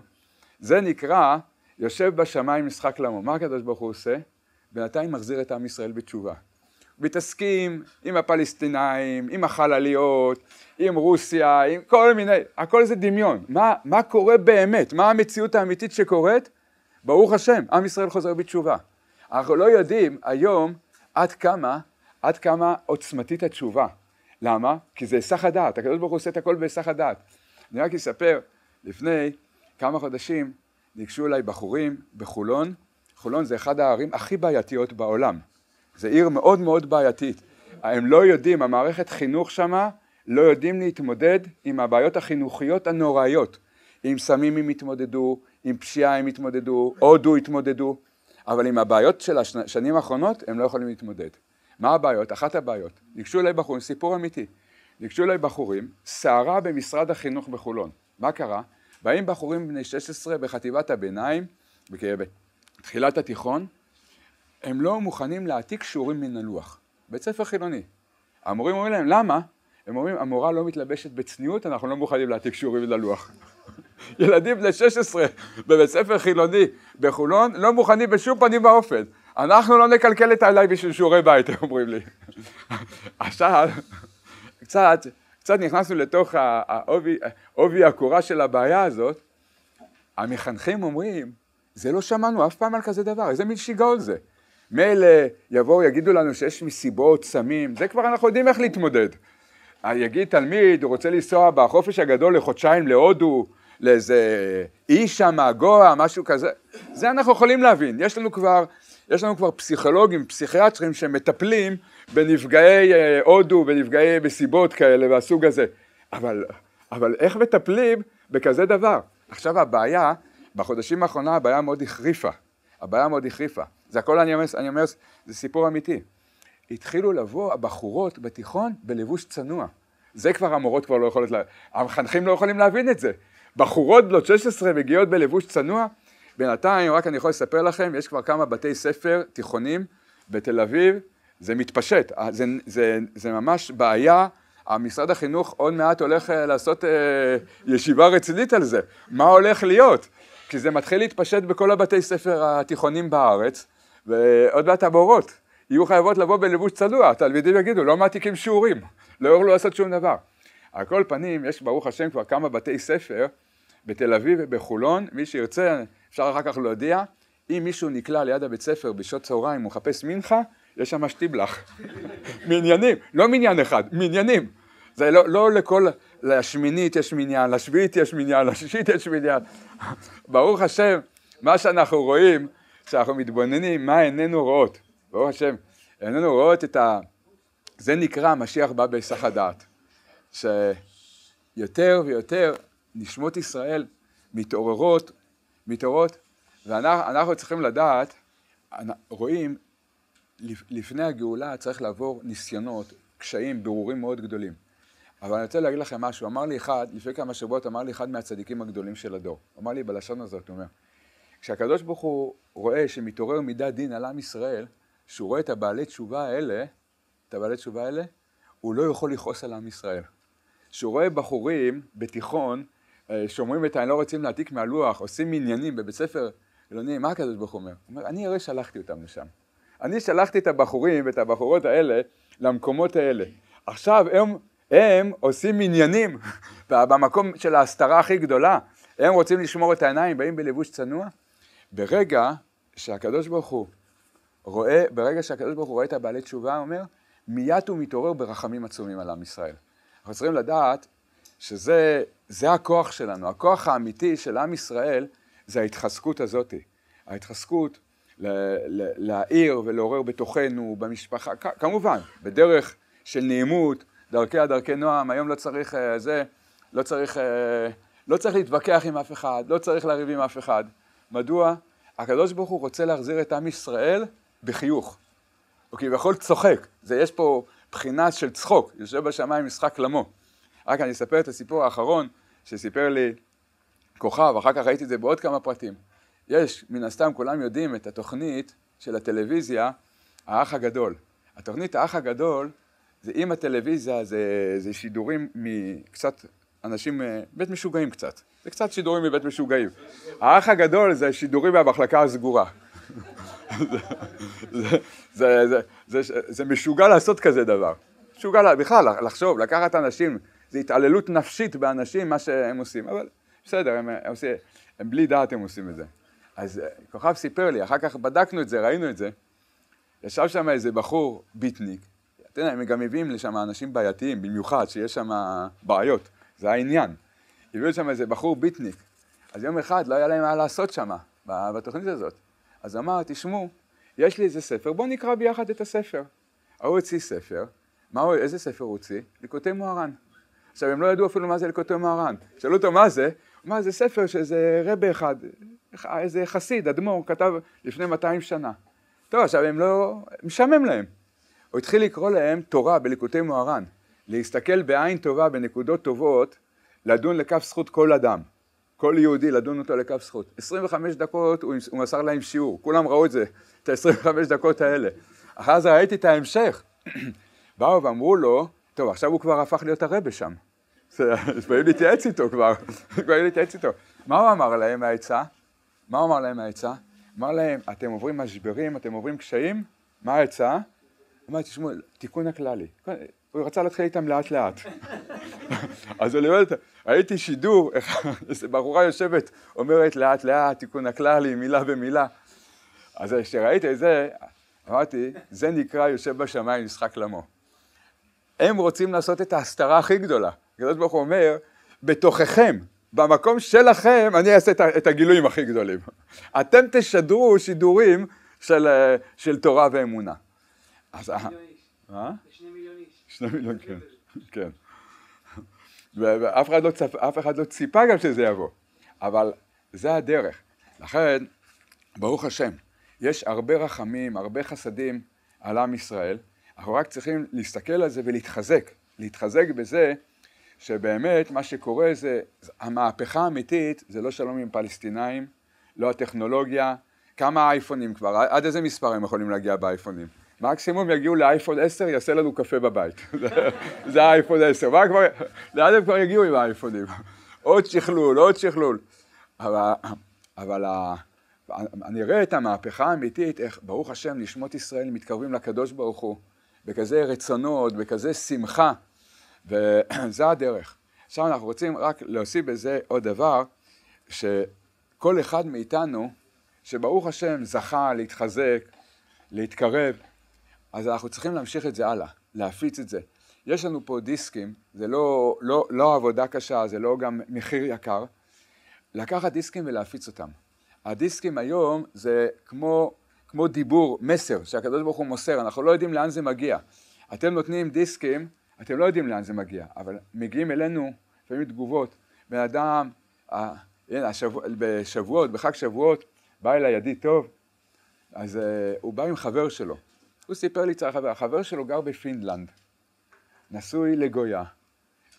S1: זה נקרא יושב בשמיים משחק למו. מה הקדוש ברוך הוא עושה? בינתיים מחזיר את עם ישראל בתשובה. מתעסקים עם הפלסטינאים, עם החלליות, עם רוסיה, עם כל מיני, הכל זה דמיון. מה, מה קורה באמת? מה המציאות האמיתית שקורית? ברוך השם, עם ישראל חוזר בתשובה. אנחנו לא יודעים היום עד כמה, עד כמה עוצמתית התשובה. למה? כי זה היסח הדעת, הקדוש ברוך הוא עושה את הכל בהיסח הדעת. אני רק אספר, לפני כמה חודשים ניגשו אליי בחורים בחולון, חולון זה אחד הערים הכי בעייתיות בעולם, זו עיר מאוד מאוד בעייתית, הם לא יודעים, המערכת חינוך שמה לא יודעים להתמודד עם הבעיות החינוכיות הנוראיות, עם סמים הם התמודדו, עם פשיעה הם התמודדו, הודו התמודדו, אבל עם הבעיות של השנים האחרונות הם לא יכולים להתמודד. מה הבעיות? אחת הבעיות. ניגשו אליי בחורים, סיפור אמיתי, ניגשו אליי בחורים, סערה במשרד החינוך בחולון. מה קרה? באים בחורים בני 16 בחטיבת הביניים, בתחילת התיכון, הם לא מוכנים להעתיק שיעורים מן הלוח. בית ספר חילוני. המורים אומרים להם, למה? הם אומרים, המורה לא מתלבשת בצניעות, אנחנו לא מוכנים להעתיק שיעורים מן הלוח. ילדים בני 16 בבית ספר חילוני בחולון לא מוכנים בשום פנים ואופן. אנחנו לא נקלקל את העלי בשביל שיעורי בית, הם אומרים לי. עכשיו, קצת קצת נכנסנו לתוך העובי, הקורה של הבעיה הזאת, המחנכים אומרים, זה לא שמענו אף פעם על כזה דבר, איזה מין שיגעון זה. מילא יבואו, יגידו לנו שיש מסיבות, סמים, זה כבר אנחנו יודעים איך להתמודד. אה, יגיד תלמיד, הוא רוצה לנסוע בחופש הגדול לחודשיים להודו, לאיזה אי שם, גואה, משהו כזה, זה אנחנו יכולים להבין, יש לנו כבר יש לנו כבר פסיכולוגים, פסיכיאטרים שמטפלים בנפגעי אה, הודו, בנפגעי מסיבות כאלה והסוג הזה. אבל, אבל איך מטפלים בכזה דבר? עכשיו הבעיה, בחודשים האחרונה הבעיה מאוד החריפה. הבעיה מאוד החריפה. זה הכל אני אומר, אני אומר, זה סיפור אמיתי. התחילו לבוא הבחורות בתיכון בלבוש צנוע. זה כבר המורות כבר לא יכולות, לה... המחנכים לא יכולים להבין את זה. בחורות בנות 16 מגיעות בלבוש צנוע, בינתיים רק אני יכול לספר לכם, יש כבר כמה בתי ספר תיכונים בתל אביב, זה מתפשט, אה, זה, זה, זה ממש בעיה, המשרד החינוך עוד מעט הולך אה, לעשות אה, ישיבה רצינית על זה, מה הולך להיות? כי זה מתחיל להתפשט בכל הבתי ספר התיכונים בארץ, ועוד מעט הבורות יהיו חייבות לבוא בלבוש צנוע, התלמידים יגידו, לא מעתיקים שיעורים, לא יוכלו לעשות שום דבר. על כל פנים, יש ברוך השם כבר כמה בתי ספר בתל אביב ובחולון, מי שירצה אפשר אחר כך להודיע, אם מישהו נקלע ליד הבית ספר בשעות צהריים, הוא מחפש מנחה, יש שם שטיבלח. מניינים, לא מניין אחד, מניינים. זה לא, לא לכל, לשמינית יש מניין, לשביעית יש מניין, לשישית יש מניין. ברוך השם, מה שאנחנו רואים, כשאנחנו מתבוננים, מה איננו רואות. ברוך השם, איננו רואות את ה... זה נקרא משיח בא בהיסח הדעת. שיותר ויותר נשמות ישראל מתעוררות מתורות, ואנחנו צריכים לדעת, רואים, לפני הגאולה צריך לעבור ניסיונות, קשיים, ברורים מאוד גדולים. אבל אני רוצה להגיד לכם משהו, אמר לי אחד, לפני כמה שבועות אמר לי אחד מהצדיקים הגדולים של הדור, אמר לי בלשון הזאת, הוא אומר, כשהקדוש ברוך הוא רואה שמתעורר מידת דין על עם ישראל, שהוא רואה את הבעלי תשובה האלה, את הבעלי תשובה האלה, הוא לא יכול לכעוס על עם ישראל. כשהוא רואה בחורים בתיכון אה, שומרים את העין, לא רוצים להעתיק מהלוח, עושים עניינים בבית ספר חילוני, לא מה הקדוש ברוך הוא אומר? הוא אומר, אני הרי שלחתי אותם לשם. אני שלחתי את הבחורים ואת הבחורות האלה למקומות האלה. עכשיו הם, הם עושים עניינים במקום של ההסתרה הכי גדולה. הם רוצים לשמור את העיניים, באים בלבוש צנוע. ברגע שהקדוש ברוך הוא רואה, ברגע שהקדוש ברוך הוא רואה את הבעלי תשובה, הוא אומר, מיד הוא מתעורר ברחמים עצומים על עם ישראל. אנחנו צריכים לדעת שזה זה הכוח שלנו, הכוח האמיתי של עם ישראל זה ההתחזקות הזאת, ההתחזקות להעיר ולעורר בתוכנו, במשפחה, כמובן, בדרך של נעימות, דרכי הדרכי נועם, היום לא צריך אה, זה, לא צריך, אה, לא צריך להתווכח עם אף אחד, לא צריך לריב עם אף אחד. מדוע? הקדוש ברוך הוא רוצה להחזיר את עם ישראל בחיוך. הוא כביכול צוחק, זה יש פה בחינה של צחוק, יושב בשמיים משחק למו. רק אני אספר את הסיפור האחרון שסיפר לי כוכב, אחר כך ראיתי את זה בעוד כמה פרטים. יש, מן הסתם כולם יודעים את התוכנית של הטלוויזיה, האח הגדול. התוכנית האח הגדול זה עם הטלוויזיה, זה, זה שידורים מקצת אנשים, אה, בית משוגעים קצת. זה קצת שידורים מבית משוגעים. האח הגדול זה שידורים מהמחלקה הסגורה. זה, זה, זה, זה, זה, זה משוגע לעשות כזה דבר. משוגע, בכלל, לחשוב, לקחת אנשים זה התעללות נפשית באנשים, מה שהם עושים, אבל בסדר, הם, הם, אה, עושים, הם בלי דעת הם עושים את זה. אז אה, כוכב סיפר לי, אחר כך בדקנו את זה, ראינו את זה, ישב שם איזה בחור ביטניק, אתה יודע, הם גם מביאים לשם אנשים בעייתיים, במיוחד שיש שם בעיות, זה העניין. הביאו שם איזה בחור ביטניק, אז יום אחד לא היה להם מה לעשות שם, בתוכנית הזאת. אז אמר, תשמעו, יש לי איזה ספר, בואו נקרא ביחד את הספר. ההוא הוציא ספר, מה, איזה ספר הוא הוציא? ליקוטי מוהר"ן. עכשיו הם לא ידעו אפילו מה זה ליקוטי מהר"ן, שאלו אותו מה זה, מה זה ספר שאיזה רבה אחד, איזה חסיד, אדמו"ר, כתב לפני 200 שנה. טוב, עכשיו הם לא, משעמם להם. הוא התחיל לקרוא להם תורה בליקוטי מוהר"ן, להסתכל בעין טובה, בנקודות טובות, לדון לכף זכות כל אדם. כל יהודי לדון אותו לכף זכות. 25 דקות הוא מסר להם שיעור, כולם ראו את זה, את ה-25 דקות האלה. אחרי זה ראיתי את ההמשך. באו ואמרו לו, טוב, עכשיו הוא כבר הפך להיות הרבה שם. אז באים להתייעץ איתו כבר, באים להתייעץ איתו. מה הוא אמר להם מהעצה? מה הוא אמר להם מהעצה? אמר להם, אתם עוברים משברים, אתם עוברים קשיים, מה העצה? אמר, תשמעו, תיקון הכללי. כן, הוא רצה להתחיל איתם לאט לאט. אז הוא לימד אותם, ראיתי שידור, איזו בחורה יושבת, אומרת לאט לאט, תיקון הכללי, מילה במילה. אז כשראיתי את זה, אמרתי, זה נקרא יושב בשמיים משחק למו. הם רוצים לעשות את ההסתרה הכי גדולה. הקדוש ברוך הוא אומר, בתוככם, במקום שלכם, אני אעשה את הגילויים הכי גדולים. אתם תשדרו שידורים של, אה, של תורה ואמונה. אז... אה, אה? שני מיליון איש. שני מיליון, כן. כן. ואף לא אחד לא ציפה גם שזה יבוא, אבל זה הדרך. לכן, ברוך השם, יש הרבה רחמים, הרבה חסדים על עם ישראל, אנחנו רק צריכים להסתכל על זה ולהתחזק, להתחזק בזה שבאמת מה שקורה זה, המהפכה האמיתית זה לא שלום עם פלסטינאים, לא הטכנולוגיה, כמה אייפונים כבר, עד איזה מספר הם יכולים להגיע באייפונים? מקסימום יגיעו לאייפון 10, יעשה לנו קפה בבית. זה האייפון 10, מה כבר, לאן הם כבר יגיעו עם האייפונים? עוד שכלול, עוד שכלול. אבל, אבל ה... אני רואה את המהפכה האמיתית, איך ברוך השם נשמות ישראל מתקרבים לקדוש ברוך הוא. בכזה רצונות, בכזה שמחה, וזה הדרך. עכשיו אנחנו רוצים רק להוסיף בזה עוד דבר, שכל אחד מאיתנו, שברוך השם זכה להתחזק, להתקרב, אז אנחנו צריכים להמשיך את זה הלאה, להפיץ את זה. יש לנו פה דיסקים, זה לא, לא, לא עבודה קשה, זה לא גם מחיר יקר, לקחת דיסקים ולהפיץ אותם. הדיסקים היום זה כמו כמו דיבור, מסר, שהקדוש ברוך הוא מוסר, אנחנו לא יודעים לאן זה מגיע. אתם נותנים דיסקים, אתם לא יודעים לאן זה מגיע, אבל מגיעים אלינו לפעמים תגובות, בן אדם, הנה, השבוע, בשבועות, בחג שבועות, בא אליי ידיד טוב, אז אה, הוא בא עם חבר שלו. הוא סיפר לי צריך החבר, החבר שלו גר בפינלנד, נשוי לגויה,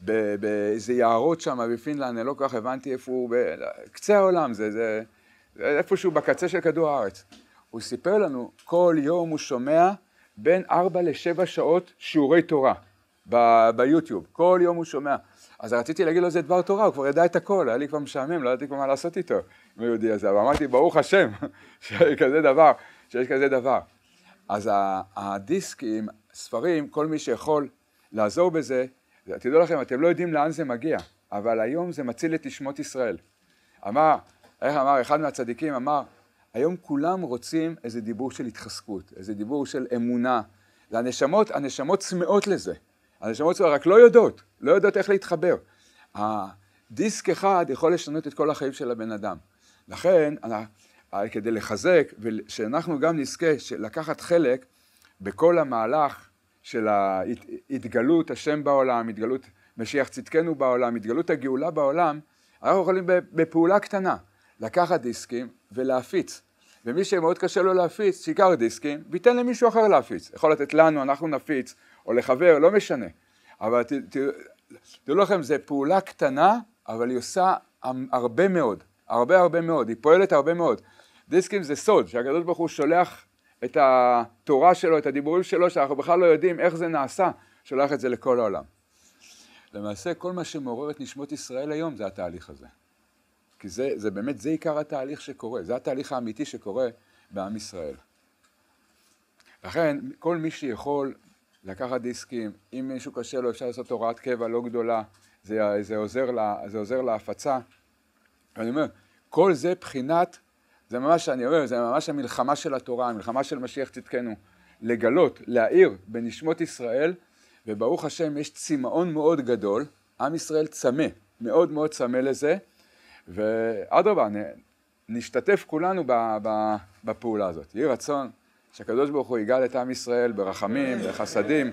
S1: באיזה יערות שם בפינלנד, אני לא כל כך הבנתי איפה הוא, בקצה העולם, זה, זה, זה איפשהו בקצה של כדור הארץ. הוא סיפר לנו, כל יום הוא שומע בין ארבע לשבע שעות שיעורי תורה ב- ביוטיוב, כל יום הוא שומע. אז רציתי להגיד לו זה דבר תורה, הוא כבר ידע את הכל, היה לי כבר משעמם, לא ידעתי כבר מה לעשות איתו, עם היהודי הזה, אבל אמרתי, ברוך השם, שיש כזה דבר, שיש כזה דבר. אז הדיסקים, ספרים, כל מי שיכול לעזור בזה, תדעו לכם, אתם לא יודעים לאן זה מגיע, אבל היום זה מציל את נשמות ישראל. אמר, איך אמר, אחד מהצדיקים אמר, היום כולם רוצים איזה דיבור של התחזקות, איזה דיבור של אמונה. והנשמות, הנשמות צמאות לזה. הנשמות צמאות, רק לא יודעות, לא יודעות איך להתחבר. הדיסק אחד יכול לשנות את כל החיים של הבן אדם. לכן, אה, כדי לחזק, ושאנחנו גם נזכה לקחת חלק בכל המהלך של התגלות השם בעולם, התגלות משיח צדקנו בעולם, התגלות הגאולה בעולם, אנחנו יכולים בפעולה קטנה לקחת דיסקים, ולהפיץ. ומי שמאוד קשה לו להפיץ, שיקר דיסקים, וייתן למישהו אחר להפיץ. יכול לתת לנו, אנחנו נפיץ, או לחבר, לא משנה. אבל תראו לכם, זו פעולה קטנה, אבל היא עושה הרבה מאוד. הרבה הרבה מאוד. היא פועלת הרבה מאוד. דיסקים זה סוד, שהקדוש ברוך הוא שולח את התורה שלו, את הדיבורים שלו, שאנחנו בכלל לא יודעים איך זה נעשה, שולח את זה לכל העולם. למעשה כל מה שמעורר את נשמות ישראל היום זה התהליך הזה. כי זה, זה באמת, זה עיקר התהליך שקורה, זה התהליך האמיתי שקורה בעם ישראל. לכן, כל מי שיכול לקחת דיסקים, אם מישהו קשה לו, אפשר לעשות הוראת קבע לא גדולה, זה, זה, עוזר, לה, זה עוזר להפצה. אני אומר, כל זה בחינת, זה ממש, אני אומר, זה ממש המלחמה של התורה, המלחמה של משיח צדקנו. לגלות, להאיר בנשמות ישראל, וברוך השם יש צמאון מאוד גדול, עם ישראל צמא, מאוד מאוד צמא לזה, ואדרבה, נשתתף כולנו בפעולה הזאת. יהי רצון שהקדוש ברוך הוא יגאל את עם ישראל ברחמים, בחסדים.